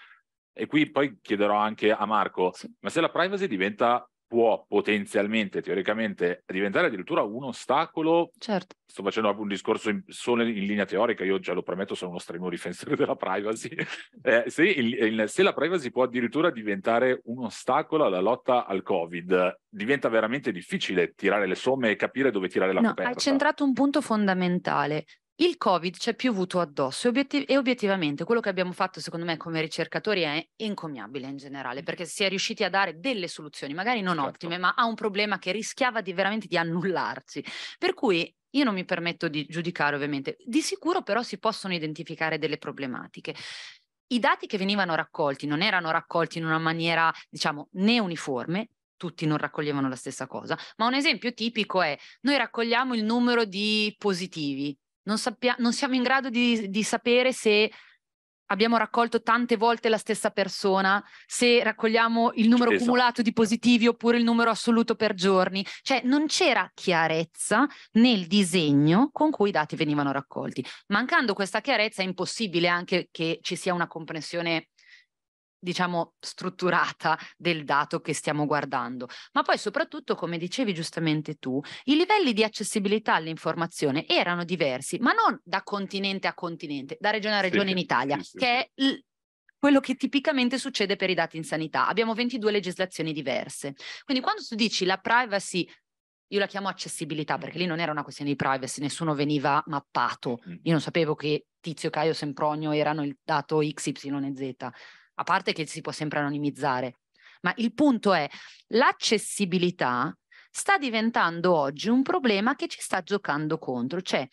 e qui poi chiederò anche a Marco, sì. ma se la privacy diventa, può potenzialmente, teoricamente, diventare addirittura un ostacolo, certo. sto facendo un discorso in, solo in linea teorica, io già lo premetto, sono uno strenuo difensore della privacy, eh, se, il, il, se la privacy può addirittura diventare un ostacolo alla lotta al Covid, diventa veramente difficile tirare le somme e capire dove tirare la no, coperta. Hai centrato un punto fondamentale. Il Covid ci è piovuto addosso e, obiettiv- e, obiettivamente quello che abbiamo fatto secondo me come ricercatori è encomiabile in generale perché si è riusciti a dare delle soluzioni, magari non certo. ottime, ma a un problema che rischiava di, veramente di annullarci. Per cui io non mi permetto di giudicare ovviamente, di sicuro però si possono identificare delle problematiche. I dati che venivano raccolti non erano raccolti in una maniera, diciamo, né uniforme, tutti non raccoglievano la stessa cosa, ma un esempio tipico è noi raccogliamo il numero di positivi non, sappia- non siamo in grado di, di sapere se abbiamo raccolto tante volte la stessa persona, se raccogliamo il numero esatto. cumulato di positivi oppure il numero assoluto per giorni, cioè non c'era chiarezza nel disegno con cui i dati venivano raccolti. Mancando questa chiarezza è impossibile anche che ci sia una comprensione diciamo, strutturata del dato che stiamo guardando. Ma poi soprattutto, come dicevi giustamente tu, i livelli di accessibilità all'informazione erano diversi, ma non da continente a continente, da regione a regione sì, in Italia, sì, sì. che è l- quello che tipicamente succede per i dati in sanità. Abbiamo 22 legislazioni diverse. Quindi quando tu dici la privacy io la chiamo accessibilità perché lì non era una questione di privacy, nessuno veniva mappato. Mm. Io non sapevo che Tizio, Caio, Sempronio erano il dato X, Y e Z a parte che si può sempre anonimizzare, ma il punto è l'accessibilità sta diventando oggi un problema che ci sta giocando contro, cioè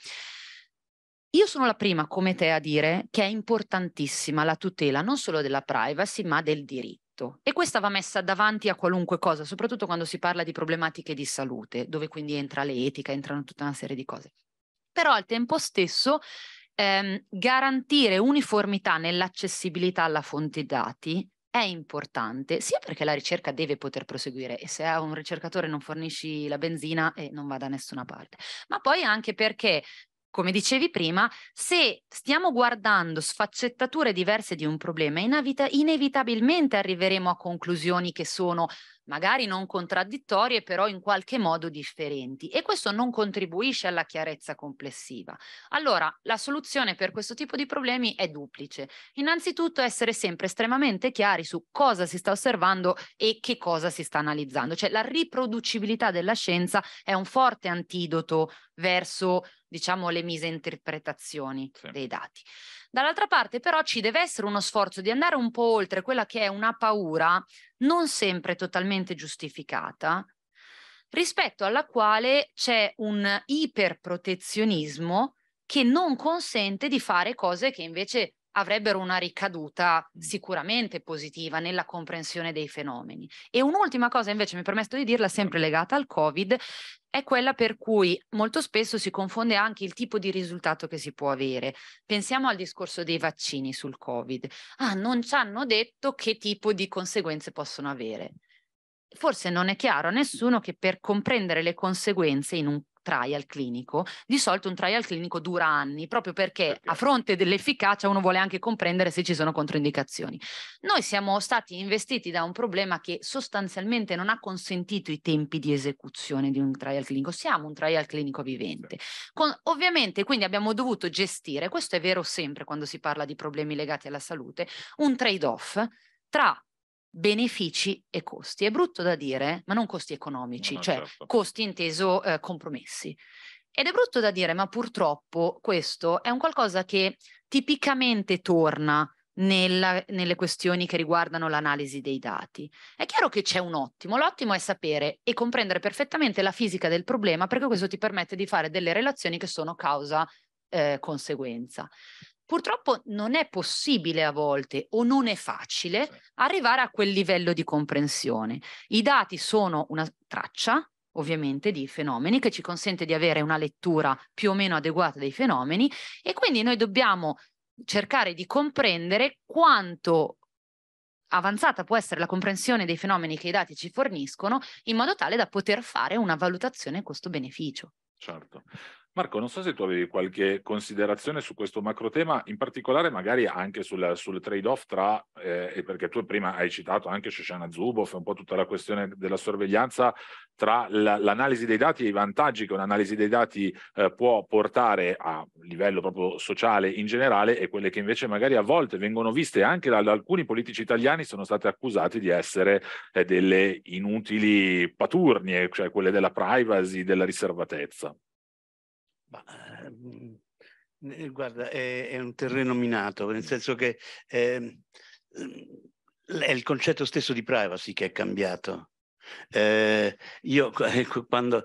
io sono la prima come te a dire che è importantissima la tutela non solo della privacy, ma del diritto e questa va messa davanti a qualunque cosa, soprattutto quando si parla di problematiche di salute, dove quindi entra l'etica, entrano tutta una serie di cose. Però al tempo stesso ehm, garantire uniformità nell'accessibilità alla fonte dati è importante, sia perché la ricerca deve poter proseguire e se a un ricercatore non fornisci la benzina eh, non va da nessuna parte, ma poi anche perché, come dicevi prima, se stiamo guardando sfaccettature diverse di un problema, inevita- inevitabilmente arriveremo a conclusioni che sono magari non contraddittorie, però in qualche modo differenti e questo non contribuisce alla chiarezza complessiva. Allora, la soluzione per questo tipo di problemi è duplice. Innanzitutto essere sempre estremamente chiari su cosa si sta osservando e che cosa si sta analizzando, cioè la riproducibilità della scienza è un forte antidoto verso diciamo le misinterpretazioni sì. dei dati. Dall'altra parte però ci deve essere uno sforzo di andare un po' oltre quella che è una paura non sempre totalmente giustificata, rispetto alla quale c'è un iperprotezionismo che non consente di fare cose che invece avrebbero una ricaduta mm. sicuramente positiva nella comprensione dei fenomeni. E un'ultima cosa invece mi permetto di dirla sempre legata al Covid, è quella per cui molto spesso si confonde anche il tipo di risultato che si può avere. Pensiamo al discorso dei vaccini sul Covid. Ah, non ci hanno detto che tipo di conseguenze possono avere forse non è chiaro a nessuno che per comprendere le conseguenze in un trial clinico, di solito un trial clinico dura anni, proprio perché, a fronte dell'efficacia uno vuole anche comprendere se ci sono controindicazioni. Noi siamo stati investiti da un problema che sostanzialmente non ha consentito i tempi di esecuzione di un trial clinico, siamo un trial clinico vivente. Con, ovviamente quindi abbiamo dovuto gestire, questo è vero sempre quando si parla di problemi legati alla salute, un trade-off tra benefici e costi. È brutto da dire, ma non costi economici, no, no, cioè certo. costi inteso eh, compromessi. Ed è brutto da dire, ma purtroppo questo è un qualcosa che tipicamente torna nella, nelle questioni che riguardano l'analisi dei dati. È chiaro che c'è un ottimo, l'ottimo è sapere e comprendere perfettamente la fisica del problema perché questo ti permette di fare delle relazioni che sono causa eh, conseguenza. Purtroppo non è possibile a volte o non è facile arrivare a quel livello di comprensione. I dati sono una traccia ovviamente di fenomeni che ci consente di avere una lettura più o meno adeguata dei fenomeni e quindi noi dobbiamo cercare di comprendere quanto avanzata può essere la comprensione dei fenomeni che i dati ci forniscono in modo tale da poter fare una valutazione costo-beneficio. Certo. Marco, non so se tu avevi qualche considerazione su questo macro tema, in particolare magari anche sul, sul trade-off tra, eh, perché tu prima hai citato anche Shoshana Zuboff, un po' tutta la questione della sorveglianza tra la, l'analisi dei dati e i vantaggi che un'analisi dei dati eh, può portare a livello proprio sociale in generale e quelle che invece magari a volte vengono viste anche da, da alcuni politici italiani sono state accusate di essere eh, delle inutili paturnie, cioè quelle della privacy, della riservatezza. Ma, ehm, eh, guarda, è, è, un terreno minato, nel senso che eh, è il concetto stesso di privacy che è cambiato. Eh, io ecco, quando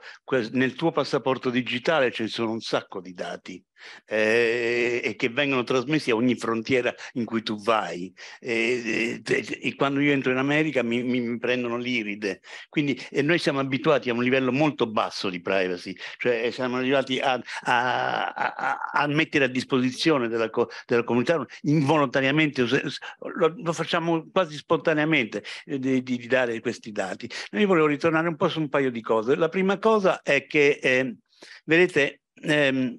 nel tuo passaporto digitale ci sono un sacco di dati eh, e che vengono trasmessi a ogni frontiera in cui tu vai. E, eh, eh, e, e quando io entro in America mi, mi, mi prendono l'iride. Quindi noi siamo abituati a un livello molto basso di privacy, cioè eh, siamo arrivati a, a, a, a mettere a disposizione della, della comunità involontariamente, lo, lo, facciamo quasi spontaneamente eh, di, di, dare questi dati. Io volevo ritornare un po' su un paio di cose. La prima cosa è che, eh, vedete, ehm,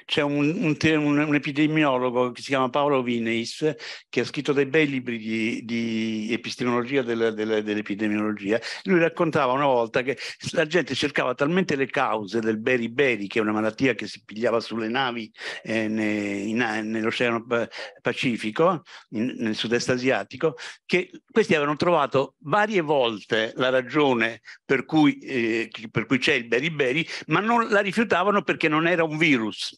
c'è un, un, un, un, epidemiologo che si chiama Paolo Vineis che ha scritto dei bei libri di, di epistemologia della, della, dell'epidemiologia. Lui raccontava una volta che la gente cercava talmente le cause del beriberi, che è una malattia che si pigliava sulle navi eh, in, in, nell'Oceano Pacifico, in, nel sud-est asiatico, che questi avevano trovato varie volte la ragione per cui, eh, per cui c'è il beriberi, ma non la rifiutavano perché non era un virus.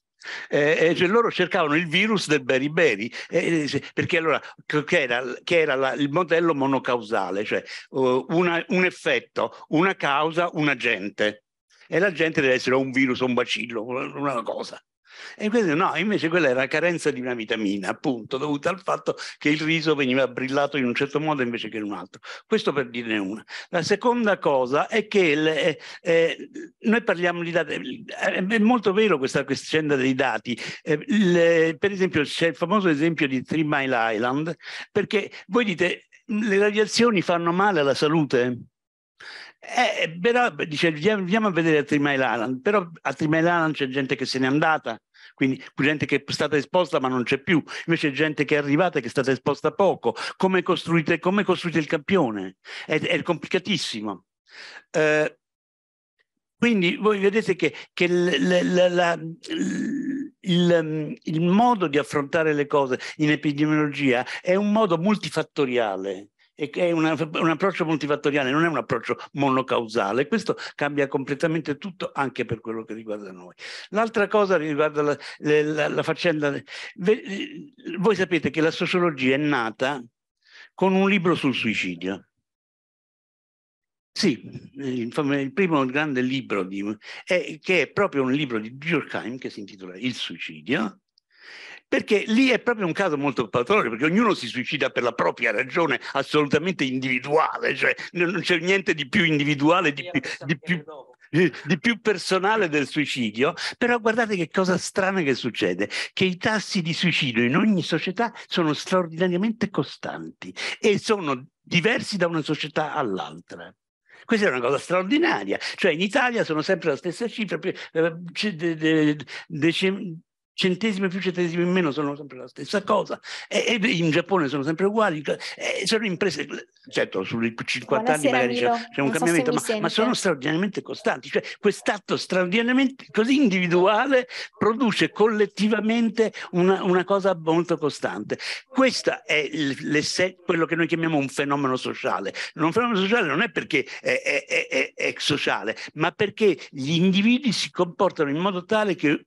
Eh, eh cioè loro cercavano il virus del beriberi, eh, eh perché allora che era, che era la, il modello monocausale, cioè uh, una, un effetto, una causa, un agente. E l'agente deve essere un virus, un bacillo, una cosa. E questo, no, invece quella era carenza di una vitamina, appunto, dovuta al fatto che il riso veniva brillato in un certo modo invece che in un altro. Questo per dirne una. La seconda cosa è che le, eh, eh noi parliamo di dati, è molto vero questa questione dei dati. Eh, le, per esempio c'è il famoso esempio di Three Mile Island, perché voi dite le radiazioni fanno male alla salute? Eh, eh, però dice, andiamo a vedere a Trimai Lalan, però a Trimai Lalan c'è gente che se n'è andata, quindi gente che è stata esposta ma non c'è più, invece gente che è arrivata e che è stata esposta poco. Come costruite, come costruite il campione? È, è complicatissimo. Eh, quindi voi vedete che, che la, la, la, il, il modo di affrontare le cose in epidemiologia è un modo multifattoriale e che è una, un approccio multifattoriale, non è un approccio monocausale. Questo cambia completamente tutto anche per quello che riguarda noi. L'altra cosa riguarda la, la, la faccenda. Voi sapete che la sociologia è nata con un libro sul suicidio. Sì, il, il primo grande libro di, è, che è proprio un libro di Durkheim che si intitola Il suicidio perché lì è proprio un caso molto patologico, perché ognuno si suicida per la propria ragione assolutamente individuale, cioè non c'è niente di più individuale, di più, di più di più personale del suicidio, però guardate che cosa strana che succede, che i tassi di suicidio in ogni società sono straordinariamente costanti e sono diversi da una società all'altra. Questa è una cosa straordinaria, cioè in Italia sono sempre la stessa cifra, eh, decim- centesimi più centesimi in meno sono sempre la stessa cosa e, e in Giappone sono sempre uguali cioè, sono imprese certo sui 50 Buonasera, anni magari c'è, c'è un non cambiamento so ma, ma, sono straordinariamente costanti cioè quest'atto straordinariamente così individuale produce collettivamente una, una cosa molto costante questo è quello che noi chiamiamo un fenomeno sociale un fenomeno sociale non è perché è, è, è, è sociale ma perché gli individui si comportano in modo tale che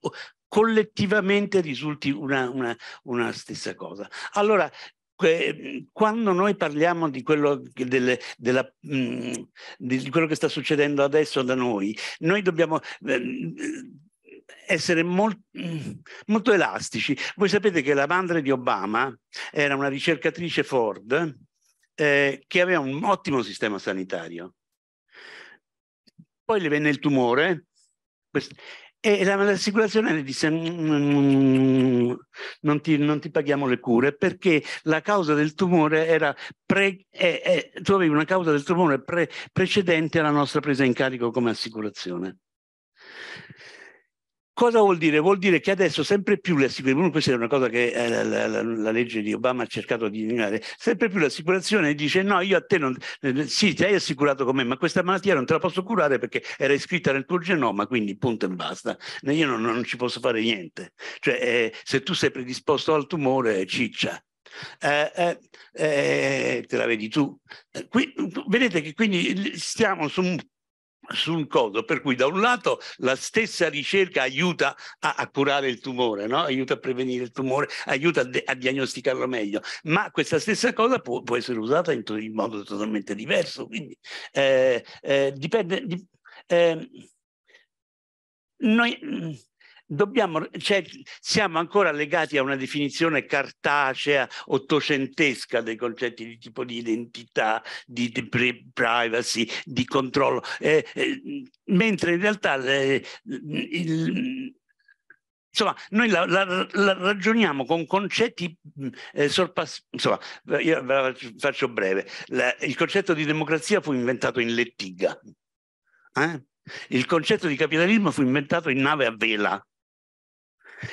collettivamente risulti una, una, una stessa cosa. Allora, quando noi parliamo di quello, delle, della, mm, di quello, che sta succedendo adesso da noi, noi dobbiamo ehm, essere molt, molto elastici. Voi sapete che la madre di Obama era una ricercatrice Ford eh, che aveva un ottimo sistema sanitario. Poi le venne il tumore e l'assicurazione le disse mm, mm, mm, non ti, non ti, paghiamo le cure perché la causa del tumore era, pre, eh, eh, tu avevi una causa del tumore pre, precedente alla nostra presa in carico come assicurazione. Cosa vuol dire? Vuol dire che adesso sempre più le assicurazioni, questa è una cosa che eh, la, la, la, legge di Obama ha cercato di eliminare, sempre più l'assicurazione dice no, io a te non, eh, eh, sì, ti hai assicurato con me, ma questa malattia non te la posso curare perché era iscritta nel tuo genoma, quindi punto e basta. Io non, non ci posso fare niente. Cioè, eh, se tu sei predisposto al tumore, ciccia. Eh, eh, eh te la vedi tu. Eh, qui, vedete che quindi stiamo su un su un coso, per cui da un lato la stessa ricerca aiuta a, a curare il tumore, no? aiuta a prevenire il tumore, aiuta a, a diagnosticarlo meglio, ma questa stessa cosa può, può essere usata in, in, modo totalmente diverso, quindi eh, eh, dipende... Di, eh, noi, dobbiamo, cioè, siamo ancora legati a una definizione cartacea, ottocentesca dei concetti di tipo di identità, di, di privacy, di controllo, eh, eh, mentre in realtà le, eh, il, insomma, noi la, la, la, ragioniamo con concetti eh, sorpassati. Insomma, io ve la faccio breve. La, il concetto di democrazia fu inventato in lettiga. Eh? Il concetto di capitalismo fu inventato in nave a vela.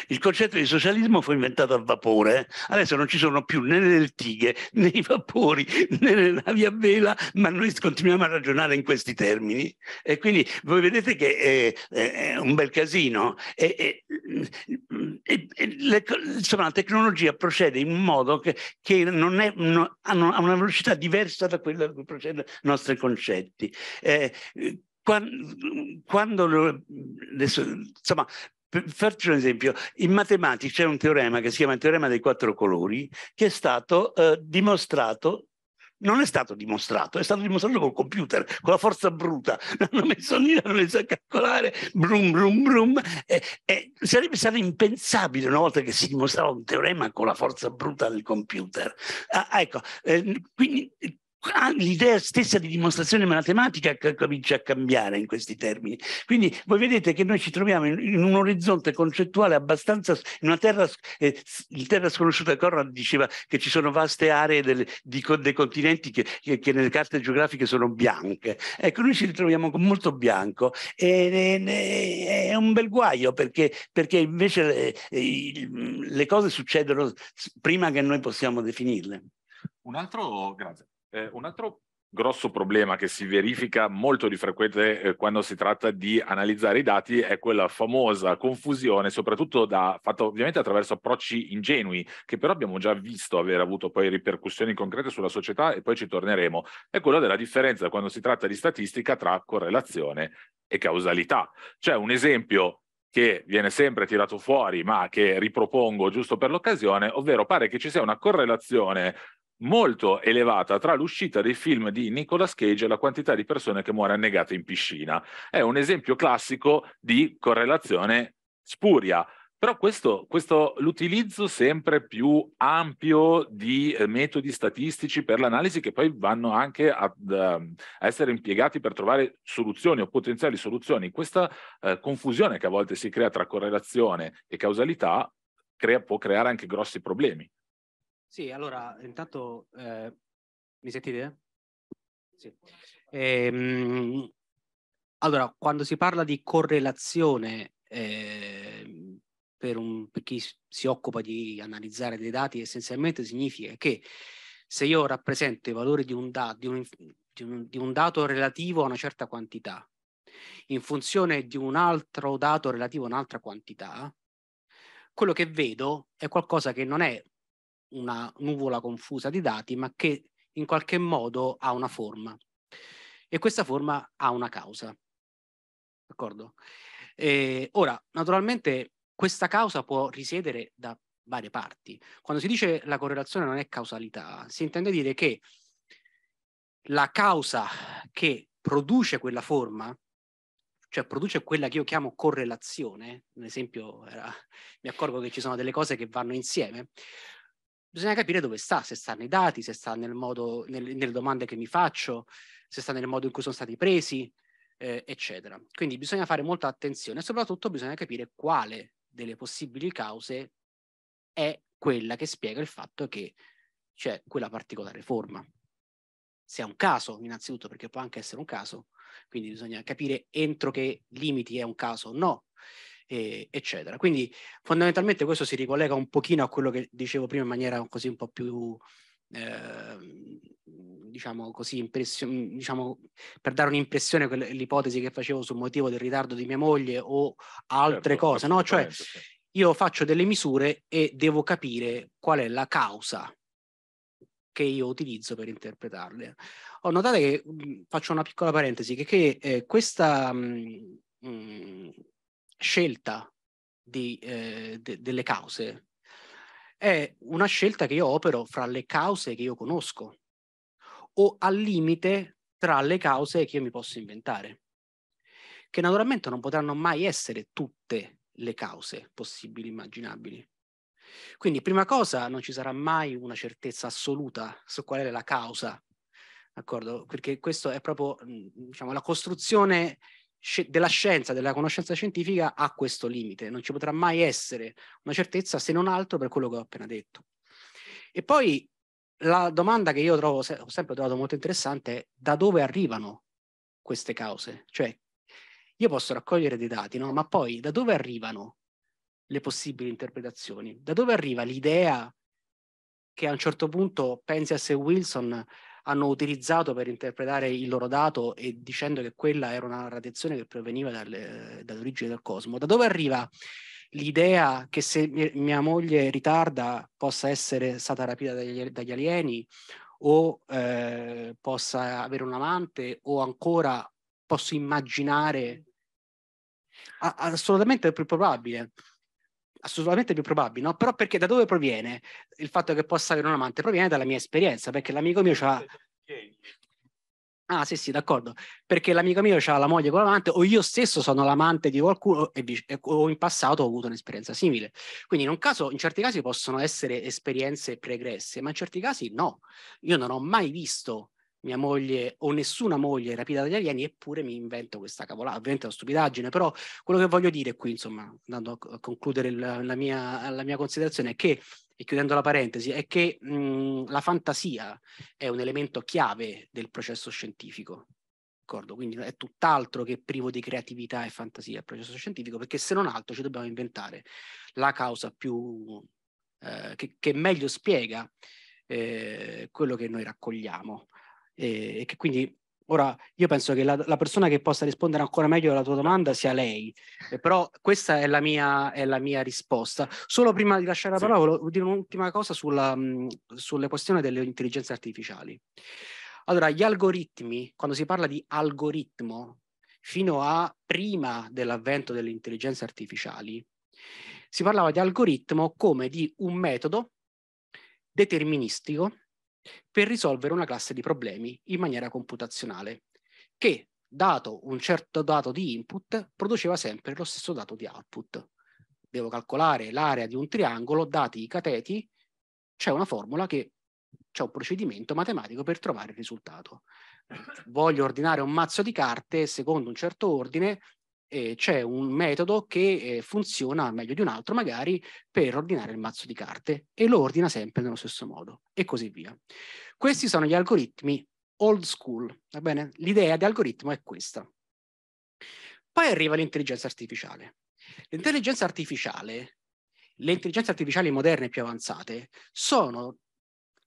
Il concetto di socialismo fu inventato a vapore, adesso non ci sono più né le lettighe né i vapori né le navi a vela, ma noi continuiamo a ragionare in questi termini. E quindi voi vedete che è, eh, eh, è un bel casino. E, e, le, insomma, la tecnologia procede in modo che, che non è, no, ha una velocità diversa da quella a cui procedono i nostri concetti. Eh, quando, quando adesso, insomma, Faccio un esempio, in matematica c'è un teorema che si chiama il teorema dei quattro colori che è stato eh, dimostrato non è stato dimostrato, è stato dimostrato col computer, con la forza bruta. L'hanno messo lì, l'hanno messo a calcolare, brum, brum, brum. E, e sarebbe stato impensabile una volta che si dimostrava un teorema con la forza bruta del computer. Ah, ecco, eh, quindi Ah, l'idea stessa di dimostrazione matematica comincia a cambiare in questi termini. Quindi voi vedete che noi ci troviamo in, in un orizzonte concettuale abbastanza, in una terra, eh, il terra sconosciuta, Corrad diceva che ci sono vaste aree del, di, dei continenti che, che, che, nelle carte geografiche sono bianche. Ecco, noi ci ritroviamo con molto bianco e, e è un bel guaio perché, perché invece eh, le, le cose succedono prima che noi possiamo definirle. Un altro, grazie. Eh, un altro grosso problema che si verifica molto di frequente eh, quando si tratta di analizzare i dati è quella famosa confusione, soprattutto da, fatta ovviamente attraverso approcci ingenui, che però abbiamo già visto aver avuto poi ripercussioni concrete sulla società e poi ci torneremo, è quella della differenza quando si tratta di statistica tra correlazione e causalità. C'è un esempio che viene sempre tirato fuori, ma che ripropongo giusto per l'occasione, ovvero pare che ci sia una correlazione molto elevata tra l'uscita dei film di Nicolas Cage e la quantità di persone che muore annegate in piscina. È un esempio classico di correlazione spuria. Però questo, questo, l'utilizzo sempre più ampio di eh, metodi statistici per l'analisi che poi vanno anche ehm, a, essere impiegati per trovare soluzioni o potenziali soluzioni, questa eh, confusione che a volte si crea tra correlazione e causalità crea, può creare anche grossi problemi. Sì, allora intanto eh, mi sentite? Sì. Ehm, allora, quando si parla di correlazione eh, per, un, per, chi si occupa di analizzare dei dati, essenzialmente significa che se io rappresento i valori di un, da, di un, di un, di un dato relativo a una certa quantità, in funzione di un altro dato relativo a un'altra quantità, quello che vedo è qualcosa che non è una nuvola confusa di dati, ma che in qualche modo ha una forma. E questa forma ha una causa. D'accordo? Eh, ora, naturalmente questa causa può risiedere da varie parti. Quando si dice la correlazione non è causalità, si intende dire che la causa che produce quella forma, cioè produce quella che io chiamo correlazione, un esempio era, mi accorgo che ci sono delle cose che vanno insieme, bisogna capire dove sta, se sta nei dati, se sta nel modo, nel, nelle domande che mi faccio, se sta nel modo in cui sono stati presi, eh, eccetera. Quindi bisogna fare molta attenzione e soprattutto bisogna capire quale delle possibili cause è quella che spiega il fatto che c'è quella particolare forma. Se è un caso, innanzitutto, perché può anche essere un caso, quindi bisogna capire entro che limiti è un caso o no e, eccetera. Quindi fondamentalmente questo si ricollega un pochino a quello che dicevo prima in maniera così un po' più eh, diciamo così, mhmm, diciamo, per dare un'impressione l'ipotesi che facevo sul motivo del ritardo di mia moglie o altre certo, cose, no? Cioè io faccio delle misure e devo capire qual è la causa che io utilizzo per interpretarle. Ho notato che, mhmm, faccio una piccola parentesi, che, che eh, questa, mh, mhmm, mh, scelta di, eh, de- delle cause è una scelta che io opero fra le cause che io conosco o al limite tra le cause che io mi posso inventare, che naturalmente non potranno mai essere tutte le cause possibili, immaginabili. Quindi, prima cosa, non ci sarà mai una certezza assoluta su qual è la causa, d'accordo? Perché questo è proprio mm, diciamo, la costruzione della scienza, della conoscenza scientifica ha questo limite, non ci potrà mai essere una certezza se non altro per quello che ho appena detto. E poi la domanda che io trovo, ho sempre trovato molto interessante è da dove arrivano queste cause? Cioè, io posso raccogliere dei dati, no? ma poi da dove arrivano le possibili interpretazioni? Da dove arriva l'idea che a un certo punto pensi a se Wilson hanno utilizzato per interpretare il loro dato e dicendo che quella era una radiazione che proveniva dalle, eh, dall'origine del cosmo. Da dove arriva l'idea che se mia moglie ritarda possa essere stata rapita dagli, dagli alieni o eh, possa avere un amante o ancora posso immaginare assolutamente più probabile assolutamente più probabile, no? Però perché da dove proviene il fatto che possa avere un amante? Proviene dalla mia esperienza, perché l'amico mio ha... Ah sì sì, d'accordo, perché l'amico mio ha la moglie con l'amante o io stesso sono l'amante di qualcuno e, o in passato ho avuto un'esperienza simile. Quindi in, un caso, in certi casi possono essere esperienze pregresse, ma in certi casi no. Io non ho mai visto mia moglie o nessuna moglie è rapita dagli alieni, eppure mi invento questa cavolata, ovviamente è una stupidaggine, però quello che voglio dire qui, insomma, andando a concludere la, la, mia, la mia, considerazione, è che, e chiudendo la parentesi, è che mh, la fantasia è un elemento chiave del processo scientifico. D'accordo? Quindi è tutt'altro che privo di creatività e fantasia il processo scientifico, perché se non altro ci dobbiamo inventare la causa più eh, che, che, meglio spiega eh, quello che noi raccogliamo e, e che quindi Ora, io penso che la, la, persona che possa rispondere ancora meglio alla tua domanda sia lei, eh, però questa è la, mia, è la, mia, risposta. Solo prima di lasciare la parola, sì. volevo dire un'ultima cosa sulla, mh, sulle questioni delle intelligenze artificiali. Allora, gli algoritmi, quando si parla di algoritmo, fino a prima dell'avvento delle intelligenze artificiali, si parlava di algoritmo come di un metodo deterministico per risolvere una classe di problemi in maniera computazionale, che, dato un certo dato di input, produceva sempre lo stesso dato di output. Devo calcolare l'area di un triangolo, dati i cateti, c'è una formula che c'è un procedimento matematico per trovare il risultato. Voglio ordinare un mazzo di carte secondo un certo ordine, eh, c'è un metodo che eh, funziona meglio di un altro magari per ordinare il mazzo di carte e lo ordina sempre nello stesso modo e così via. Questi sono gli algoritmi old school, va bene? L'idea di algoritmo è questa. Poi arriva l'intelligenza artificiale. L'intelligenza artificiale, le intelligenze artificiali moderne più avanzate, sono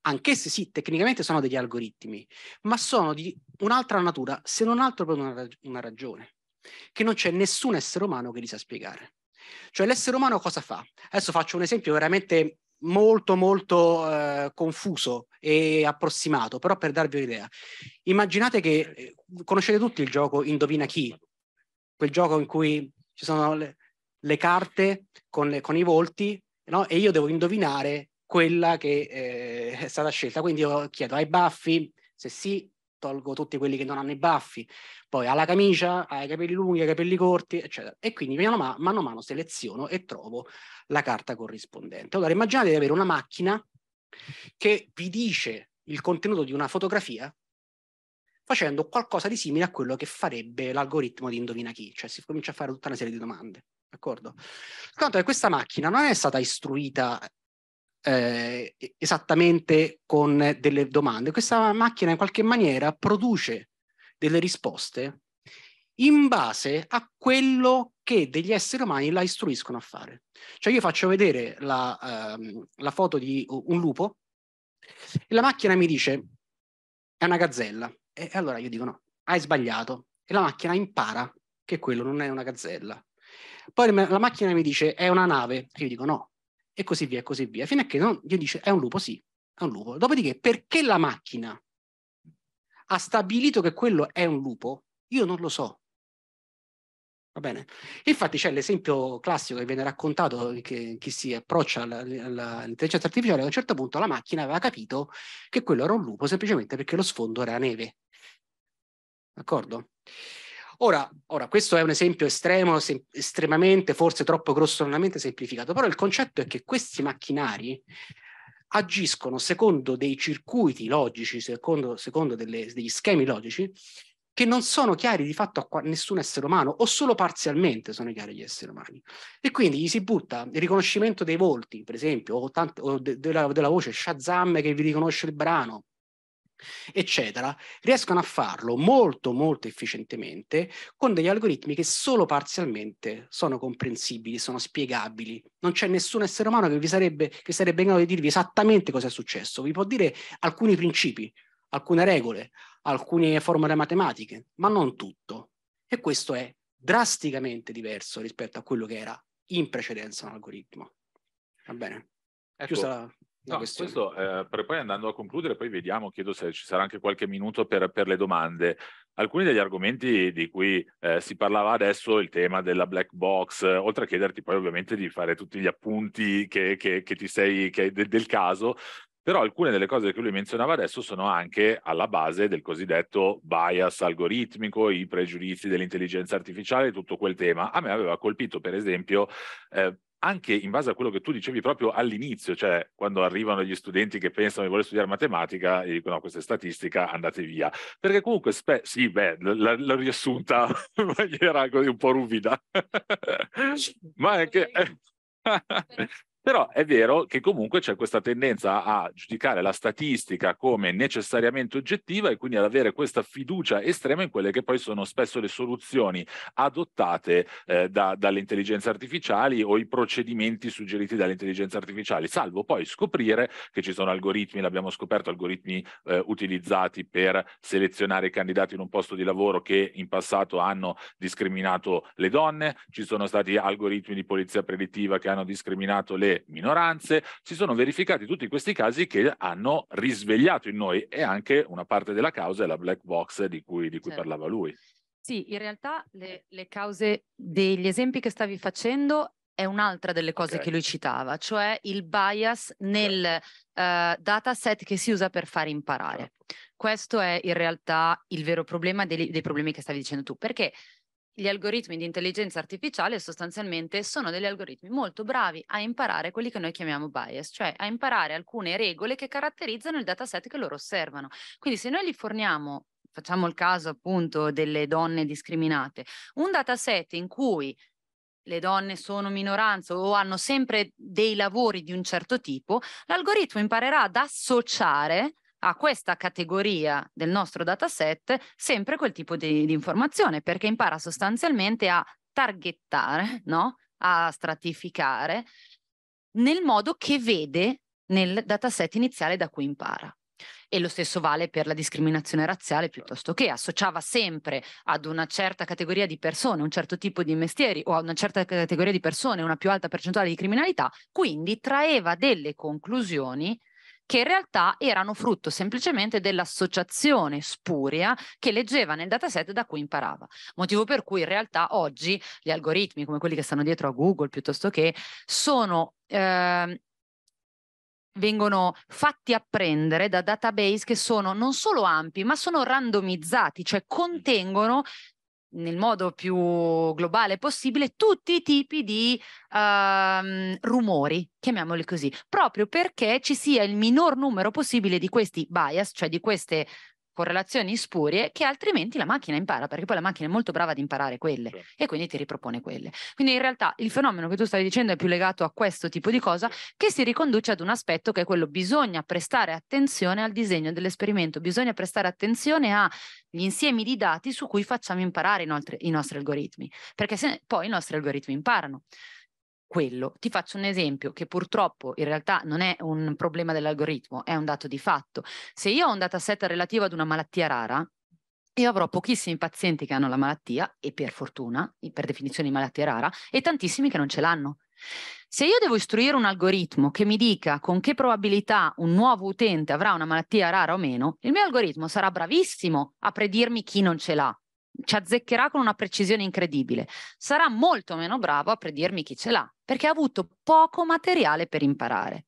anch'esse sì, tecnicamente sono degli algoritmi, ma sono di un'altra natura, se non altro per una, rag- una ragione che non c'è nessun essere umano che li sa spiegare. Cioè l'essere umano cosa fa? Adesso faccio un esempio veramente molto molto eh, confuso e approssimato, però per darvi un'idea. Immaginate che eh, conoscete tutti il gioco Indovina chi, quel gioco in cui ci sono le, le carte con, le, con, i volti no? e io devo indovinare quella che eh, è stata scelta. Quindi io chiedo ai baffi se sì, tolgo tutti quelli che non hanno i baffi, poi alla camicia, ai capelli lunghi, ai capelli corti, eccetera. E quindi mano a mano seleziono e trovo la carta corrispondente. Allora immaginate di avere una macchina che vi dice il contenuto di una fotografia facendo qualcosa di simile a quello che farebbe l'algoritmo di indovina chi, cioè si comincia a fare tutta una serie di domande. D'accordo? Tanto che questa macchina non è stata istruita eh, esattamente con delle domande. Questa macchina in qualche maniera produce delle risposte in base a quello che degli esseri umani la istruiscono a fare. Cioè io faccio vedere la, ehm, la foto di un lupo e la macchina mi dice è una gazzella. E allora io dico no, hai sbagliato. E la macchina impara che quello non è una gazzella. Poi la macchina mi dice è una nave. E io dico no, e così via, e così via, fino a che non, Dio dice è un lupo, sì, è un lupo. Dopodiché, perché la macchina ha stabilito che quello è un lupo, io non lo so. Va bene? Infatti c'è l'esempio classico che viene raccontato che chi si approccia all'intelligenza artificiale, a un certo punto la macchina aveva capito che quello era un lupo semplicemente perché lo sfondo era neve. D'accordo? Ora, ora, questo è un esempio estremo, sem- estremamente, forse troppo grossolanamente semplificato, però il concetto è che questi macchinari agiscono secondo dei circuiti logici, secondo, secondo delle, degli schemi logici, che non sono chiari di fatto a qua- nessun essere umano o solo parzialmente sono chiari agli esseri umani. E quindi gli si butta il riconoscimento dei volti, per esempio, o, tante, o de- della, della voce Shazam che vi riconosce il brano, eccetera, riescono a farlo molto molto efficientemente con degli algoritmi che solo parzialmente sono comprensibili, sono spiegabili. Non c'è nessun essere umano che vi sarebbe, che sarebbe in grado di dirvi esattamente cosa è successo. Vi può dire alcuni principi, alcune regole, alcune formule matematiche, ma non tutto. E questo è drasticamente diverso rispetto a quello che era in precedenza un algoritmo. Va bene? Ecco, la... No, questo eh, per poi andando a concludere, poi vediamo, chiedo se ci sarà anche qualche minuto per, per le domande. Alcuni degli argomenti di cui eh, si parlava adesso, il tema della black box, oltre a chiederti poi ovviamente di fare tutti gli appunti che, che, che ti sei che, de, del caso, però alcune delle cose che lui menzionava adesso sono anche alla base del cosiddetto bias algoritmico, i pregiudizi dell'intelligenza artificiale, tutto quel tema. A me aveva colpito, per esempio, eh, anche in base a quello che tu dicevi proprio all'inizio, cioè quando arrivano gli studenti che pensano di voler studiare matematica e dicono questa è statistica, andate via. Perché comunque, spe- sì, beh, l- l'ho riassunta in maniera così un po' ruvida, ma è che... Però è vero che comunque c'è questa tendenza a giudicare la statistica come necessariamente oggettiva e quindi ad avere questa fiducia estrema in quelle che poi sono spesso le soluzioni adottate eh, da, dalle intelligenze artificiali o i procedimenti suggeriti dalle intelligenze artificiali, salvo poi scoprire che ci sono algoritmi, l'abbiamo scoperto, algoritmi eh, utilizzati per selezionare i candidati in un posto di lavoro che in passato hanno discriminato le donne, ci sono stati algoritmi di polizia predittiva che hanno discriminato le minoranze, si sono verificati tutti questi casi che hanno risvegliato in noi e anche una parte della causa è la black box di cui, di cui certo. parlava lui. Sì, in realtà le, le, cause degli esempi che stavi facendo è un'altra delle cose okay. che lui citava, cioè il bias certo. nel certo. uh, dataset che si usa per far imparare. Certo. Questo è in realtà il vero problema dei, dei problemi che stavi dicendo tu, perché gli algoritmi di intelligenza artificiale sostanzialmente sono degli algoritmi molto bravi a imparare quelli che noi chiamiamo bias, cioè a imparare alcune regole che caratterizzano il dataset che loro osservano. Quindi se noi gli forniamo, facciamo il caso appunto delle donne discriminate, un dataset in cui le donne sono minoranza o hanno sempre dei lavori di un certo tipo, l'algoritmo imparerà ad associare a questa categoria del nostro dataset sempre quel tipo di, di informazione, perché impara sostanzialmente a targettare, no? a stratificare nel modo che vede nel dataset iniziale da cui impara. E lo stesso vale per la discriminazione razziale piuttosto che associava sempre ad una certa categoria di persone, un certo tipo di mestieri o a una certa categoria di persone una più alta percentuale di criminalità, quindi traeva delle conclusioni che in realtà erano frutto semplicemente dell'associazione spuria che leggeva nel dataset da cui imparava. Motivo per cui in realtà oggi gli algoritmi, come quelli che stanno dietro a Google piuttosto che, sono... Eh, vengono fatti apprendere da database che sono non solo ampi, ma sono randomizzati, cioè mm. contengono nel modo più globale possibile tutti i tipi di uh, rumori, chiamiamoli così, proprio perché ci sia il minor numero possibile di questi bias, cioè di queste correlazioni spurie che altrimenti la macchina impara, perché poi la macchina è molto brava ad imparare quelle sì. e quindi ti ripropone quelle. Quindi in realtà il fenomeno che tu stavi dicendo è più legato a questo tipo di cosa che si riconduce ad un aspetto che è quello bisogna prestare attenzione al disegno dell'esperimento, bisogna prestare attenzione agli insiemi di dati su cui facciamo imparare i nostri, i nostri algoritmi, perché se, poi i nostri algoritmi imparano quello. Ti faccio un esempio che purtroppo in realtà non è un problema dell'algoritmo, è un dato di fatto. Se io ho un dataset relativo ad una malattia rara, io avrò pochissimi pazienti che hanno la malattia, e per fortuna, per definizione di malattia rara, e tantissimi che non ce l'hanno. Se io devo istruire un algoritmo che mi dica con che probabilità un nuovo utente avrà una malattia rara o meno, il mio algoritmo sarà bravissimo a predirmi chi non ce l'ha, ci azzeccherà con una precisione incredibile. Sarà molto meno bravo a predirmi chi ce l'ha, perché ha avuto poco materiale per imparare.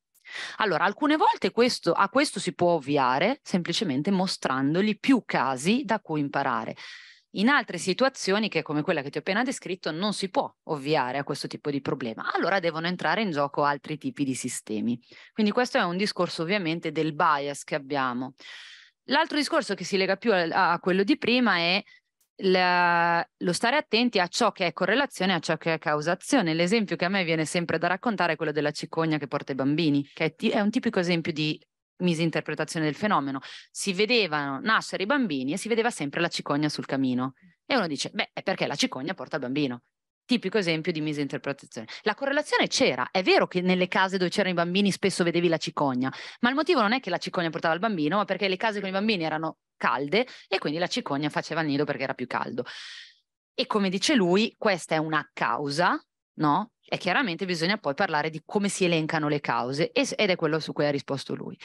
Allora, alcune volte questo, a questo si può ovviare semplicemente mostrandogli più casi da cui imparare. In altre situazioni, che come quella che ti ho appena descritto, non si può ovviare a questo tipo di problema. Allora devono entrare in gioco altri tipi di sistemi. Quindi questo è un discorso ovviamente del bias che abbiamo. L'altro discorso che si lega più a, a quello di prima è la, lo stare attenti a ciò che è correlazione e a ciò che è causazione. L'esempio che a me viene sempre da raccontare è quello della cicogna che porta i bambini, che è, t- è un tipico esempio di misinterpretazione del fenomeno. Si vedevano nascere i bambini e si vedeva sempre la cicogna sul camino. E uno dice, beh, è perché la cicogna porta il bambino tipico esempio di misinterpretazione. La correlazione c'era, è vero che nelle case dove c'erano i bambini spesso vedevi la cicogna, ma il motivo non è che la cicogna portava il bambino, ma perché le case con i bambini erano calde e quindi la cicogna faceva il nido perché era più caldo. E come dice lui, questa è una causa, no? E chiaramente bisogna poi parlare di come si elencano le cause ed è quello su cui ha risposto lui.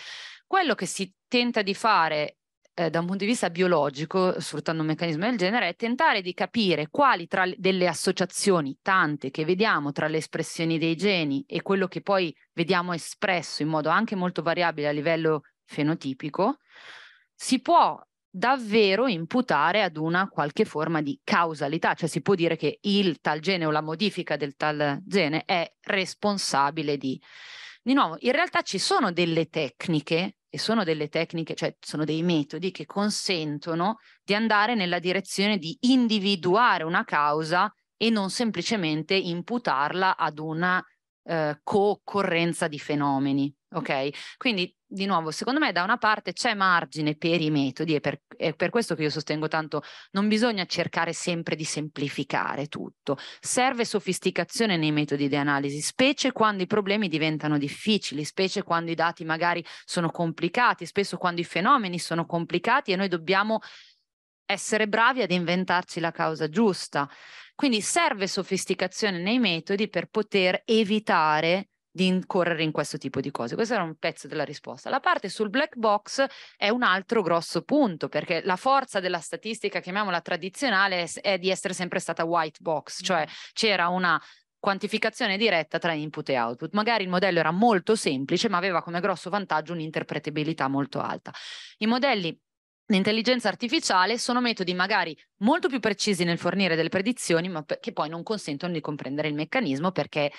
Quello che si tenta di fare eh, da un punto di vista biologico, sfruttando un meccanismo del genere, è tentare di capire quali tra le, delle associazioni, tante che vediamo tra le espressioni dei geni e quello che poi vediamo espresso in modo anche molto variabile a livello fenotipico, si può davvero imputare ad una qualche forma di causalità, cioè si può dire che il tal gene o la modifica del tal gene è responsabile di... Di nuovo, in realtà ci sono delle tecniche e sono delle tecniche, cioè sono dei metodi che consentono di andare nella direzione di individuare una causa e non semplicemente imputarla ad una eh, co-occorrenza di fenomeni. Ok? Quindi di nuovo, secondo me da una parte c'è margine per i metodi e per, è per questo che io sostengo tanto, non bisogna cercare sempre di semplificare tutto, serve sofisticazione nei metodi di analisi, specie quando i problemi diventano difficili, specie quando i dati magari sono complicati, spesso quando i fenomeni sono complicati e noi dobbiamo essere bravi ad inventarci la causa giusta. Quindi serve sofisticazione nei metodi per poter evitare di incorrere in questo tipo di cose. Questo era un pezzo della risposta. La parte sul black box è un altro grosso punto, perché la forza della statistica, chiamiamola tradizionale, è di essere sempre stata white box, cioè mm. c'era una quantificazione diretta tra input e output. Magari il modello era molto semplice, ma aveva come grosso vantaggio un'interpretabilità molto alta. I modelli L'intelligenza artificiale sono metodi magari molto più precisi nel fornire delle predizioni, ma che poi non consentono di comprendere il meccanismo perché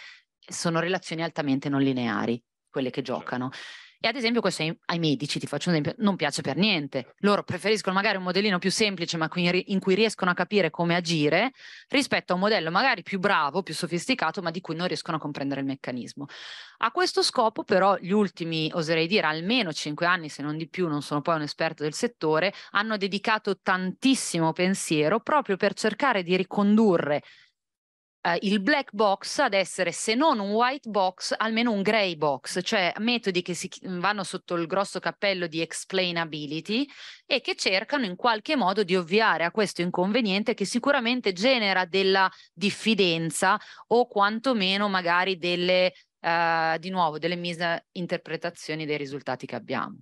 sono relazioni altamente non lineari, quelle che certo. giocano. E ad esempio questo ai, ai medici, ti faccio un esempio, non piace per niente. Loro preferiscono magari un modellino più semplice ma in cui riescono a capire come agire rispetto a un modello magari più bravo, più sofisticato ma di cui non riescono a comprendere il meccanismo. A questo scopo però gli ultimi, oserei dire, almeno cinque anni se non di più, non sono poi un esperto del settore, hanno dedicato tantissimo pensiero proprio per cercare di ricondurre eh, il black box ad essere se non un white box almeno un gray box, cioè metodi che si, vanno sotto il grosso cappello di explainability e che cercano in qualche modo di ovviare a questo inconveniente che sicuramente genera della diffidenza o quantomeno magari delle, eh, di nuovo, delle misinterpretazioni dei risultati che abbiamo.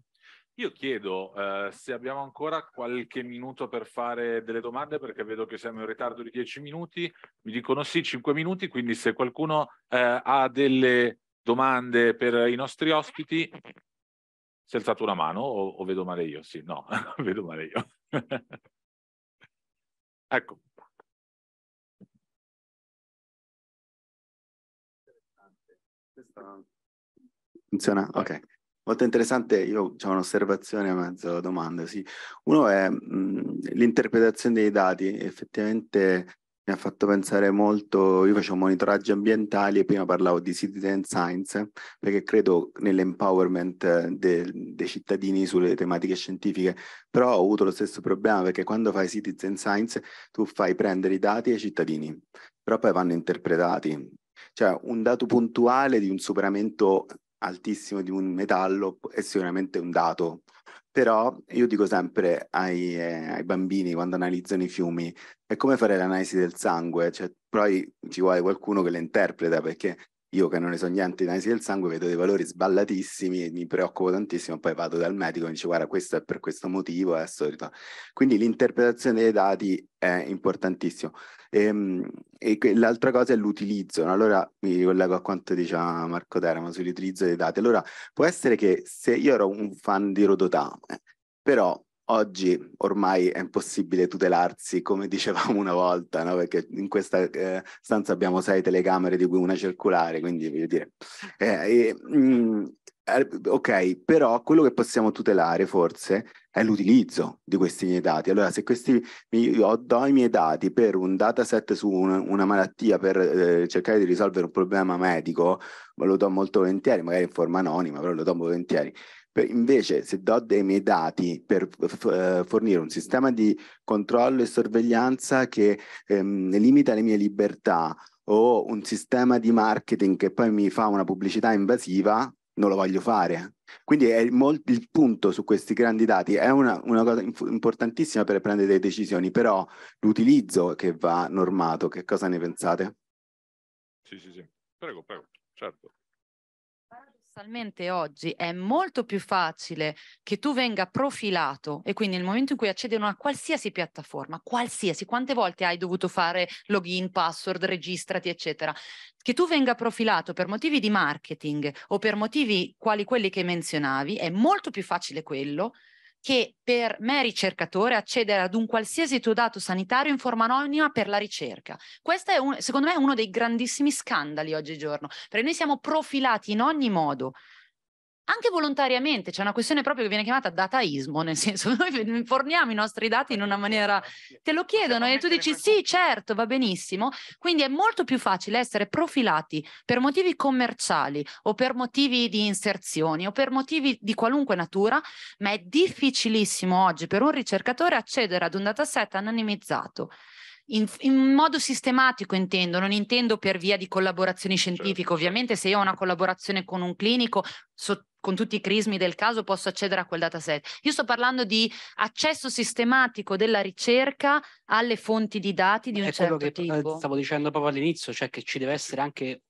Io chiedo eh, se abbiamo ancora qualche minuto per fare delle domande perché vedo che siamo in ritardo di dieci minuti, mi dicono sì cinque minuti, quindi se qualcuno eh, ha delle domande per i nostri ospiti, si è alzato una mano o, o vedo male io? Sì, no, vedo male io. ecco. Funziona? Ok. Molto interessante, io ho diciamo, un'osservazione a mezzo domanda, sì. Uno è mh, mhmm, l'interpretazione dei dati, effettivamente mi ha fatto pensare molto, io facevo monitoraggi ambientali e prima parlavo di citizen science, perché credo nell'empowerment dei cittadini sulle tematiche scientifiche, però ho avuto lo stesso problema perché quando fai citizen science tu fai prendere i dati ai cittadini, però poi vanno interpretati. Cioè un dato puntuale di un superamento altissimo di un metallo è sicuramente un dato, però io dico sempre ai, eh, ai bambini quando analizzano i fiumi, è come fare l'analisi del sangue, cioè poi ci vuole qualcuno che le interpreta perché io che non ne so niente di analisi del sangue vedo dei valori sballatissimi e mi preoccupo tantissimo, poi vado dal medico e mi dice guarda questo è per questo motivo, adesso ritorno. Quindi l'interpretazione dei dati è importantissima. Ehm, e, e l'altra cosa è l'utilizzo, no? allora mi ricollego a quanto diceva Marco Teramo sull'utilizzo dei dati, allora può essere che se io ero un fan di Rodotà, eh, però Oggi ormai è impossibile tutelarsi, come dicevamo una volta, no? perché in questa eh, stanza abbiamo sei telecamere di cui una circolare, quindi voglio dire... Eh, eh, ok, però quello che possiamo tutelare forse è l'utilizzo di questi miei dati. Allora, se questi io do i miei dati per un dataset su un, una malattia per eh, cercare di risolvere un problema medico, lo do molto volentieri, magari in forma anonima, però lo do volentieri. Per, invece se do dei miei dati per uh, fornire un sistema di controllo e sorveglianza che um, limita le mie libertà o un sistema di marketing che poi mi fa una pubblicità invasiva, non lo voglio fare. Quindi molto, il punto su questi grandi dati è una, una cosa importantissima per prendere delle decisioni, però l'utilizzo che va normato, che cosa ne pensate? Sì, sì, sì. Prego, prego, certo paradossalmente oggi è molto più facile che tu venga profilato e quindi nel momento in cui accedi a una qualsiasi piattaforma, qualsiasi, quante volte hai dovuto fare login, password, registrati, eccetera, che tu venga profilato per motivi di marketing o per motivi quali quelli che menzionavi, è molto più facile quello che per me ricercatore accedere ad un qualsiasi tuo dato sanitario in forma anonima per la ricerca. Questo è un, secondo me uno dei grandissimi scandali oggigiorno, perché noi siamo profilati in ogni modo anche volontariamente, c'è una questione proprio che viene chiamata dataismo, nel senso noi forniamo i nostri dati in una maniera, te lo chiedono e tu dici sì, certo, va benissimo, quindi è molto più facile essere profilati per motivi commerciali o per motivi di inserzioni o per motivi di qualunque natura, ma è difficilissimo oggi per un ricercatore accedere ad un dataset anonimizzato. In, in, modo sistematico intendo, non intendo per via di collaborazioni certo. scientifiche. Certo. Ovviamente se io ho una collaborazione con un clinico, so, con tutti i crismi del caso posso accedere a quel dataset. Io sto parlando di accesso sistematico della ricerca alle fonti di dati di un È certo che eh, tipo. Stavo dicendo proprio all'inizio, cioè che ci deve essere anche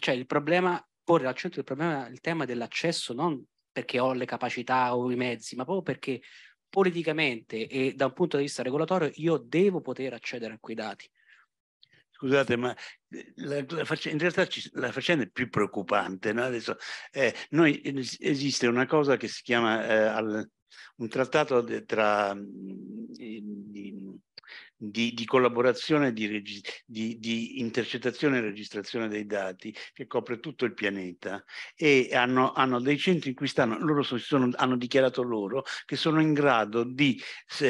cioè il problema porre al centro il problema il tema dell'accesso non perché ho le capacità o i mezzi, ma proprio perché politicamente e da un punto di vista regolatorio io devo poter accedere a quei dati Scusate, ma eh, la, la faccia, in realtà ci, la faccenda è più preoccupante. No? Adesso, eh, noi, esiste una cosa che si chiama eh, al, un trattato de, tra mm, i, i, di, di collaborazione, di, di, di, intercettazione e registrazione dei dati che copre tutto il pianeta e hanno, hanno dei centri in cui stanno, loro sono, hanno dichiarato loro che sono in grado di,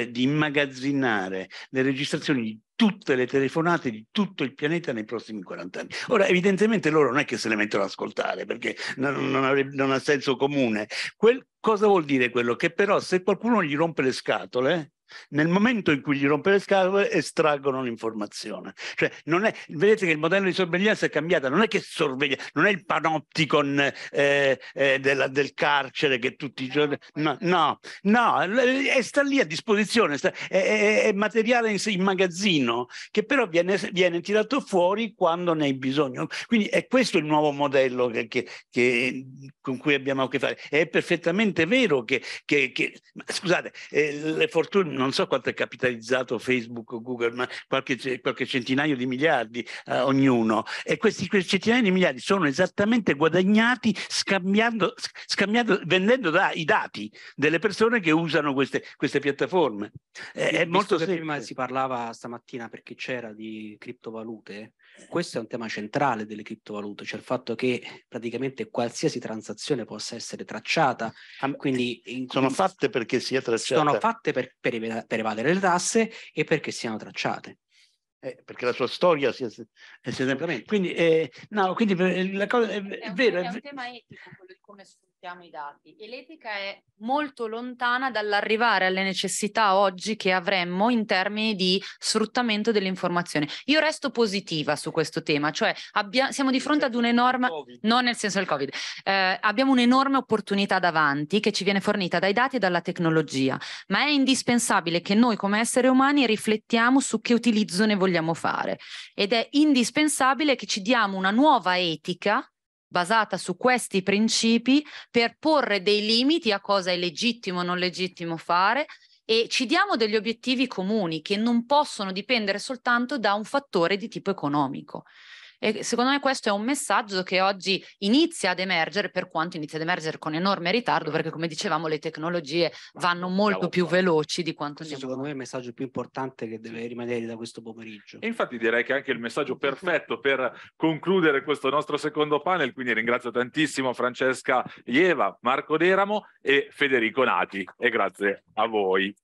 di immagazzinare le registrazioni di tutte le telefonate di tutto il pianeta nei prossimi 40 anni. Ora, evidentemente loro non è che se le mettono ad ascoltare, perché non, non, avrebbe, non ha senso comune. Quel, cosa vuol dire quello? Che però se qualcuno gli rompe le scatole, nel momento in cui gli rompe le scatole estraggono l'informazione. Cioè, è, vedete che il modello di sorveglianza è cambiato, non è che sorveglia, non è il panopticon eh, eh, della, del carcere che tutti i giorni... No, no, no sta lì a disposizione, sta, è, è, materiale in, in, magazzino che però viene, viene, tirato fuori quando ne hai bisogno. Quindi è questo il nuovo modello che, che, che, con cui abbiamo a che fare. È perfettamente vero che, scusate, eh, le fortune non so quanto è capitalizzato Facebook o Google, ma qualche, qualche centinaio di miliardi eh, ognuno. E questi, questi centinaia di miliardi sono esattamente guadagnati scambiando, scambiando vendendo da, i dati delle persone che usano queste, queste piattaforme. Eh, è, è molto semplice. Prima si parlava stamattina perché c'era di criptovalute questo è un tema centrale delle criptovalute, cioè il fatto che praticamente qualsiasi transazione possa essere tracciata. Eh, quindi in... sono fatte perché sia tracciata. Sono fatte per, per, per evadere le tasse e perché siano tracciate. Eh, perché la sua storia sia, sia sempre. Quindi, eh, no, quindi eh, la cosa eh, è, è, un, vero. È un tema etico quello di come studiare accettiamo i dati e l'etica è molto lontana dall'arrivare alle necessità oggi che avremmo in termini di sfruttamento dell'informazione. Io resto positiva su questo tema, cioè abbia, siamo di fronte ad un'enorme, non nel senso del Covid, eh, abbiamo un'enorme opportunità davanti che ci viene fornita dai dati e dalla tecnologia, ma è indispensabile che noi come esseri umani riflettiamo su che utilizzo ne vogliamo fare ed è indispensabile che ci diamo una nuova etica basata su questi principi per porre dei limiti a cosa è legittimo o non legittimo fare e ci diamo degli obiettivi comuni che non possono dipendere soltanto da un fattore di tipo economico. E secondo me questo è un messaggio che oggi inizia ad emergere, per quanto inizia ad emergere con enorme ritardo, perché come dicevamo le tecnologie vanno molto più veloci di quanto questo Secondo me è il messaggio più importante che deve rimanere da questo pomeriggio. E infatti direi che è anche il messaggio perfetto per concludere questo nostro secondo panel, quindi ringrazio tantissimo Francesca Ieva, Marco Deramo e Federico Nati e grazie a voi.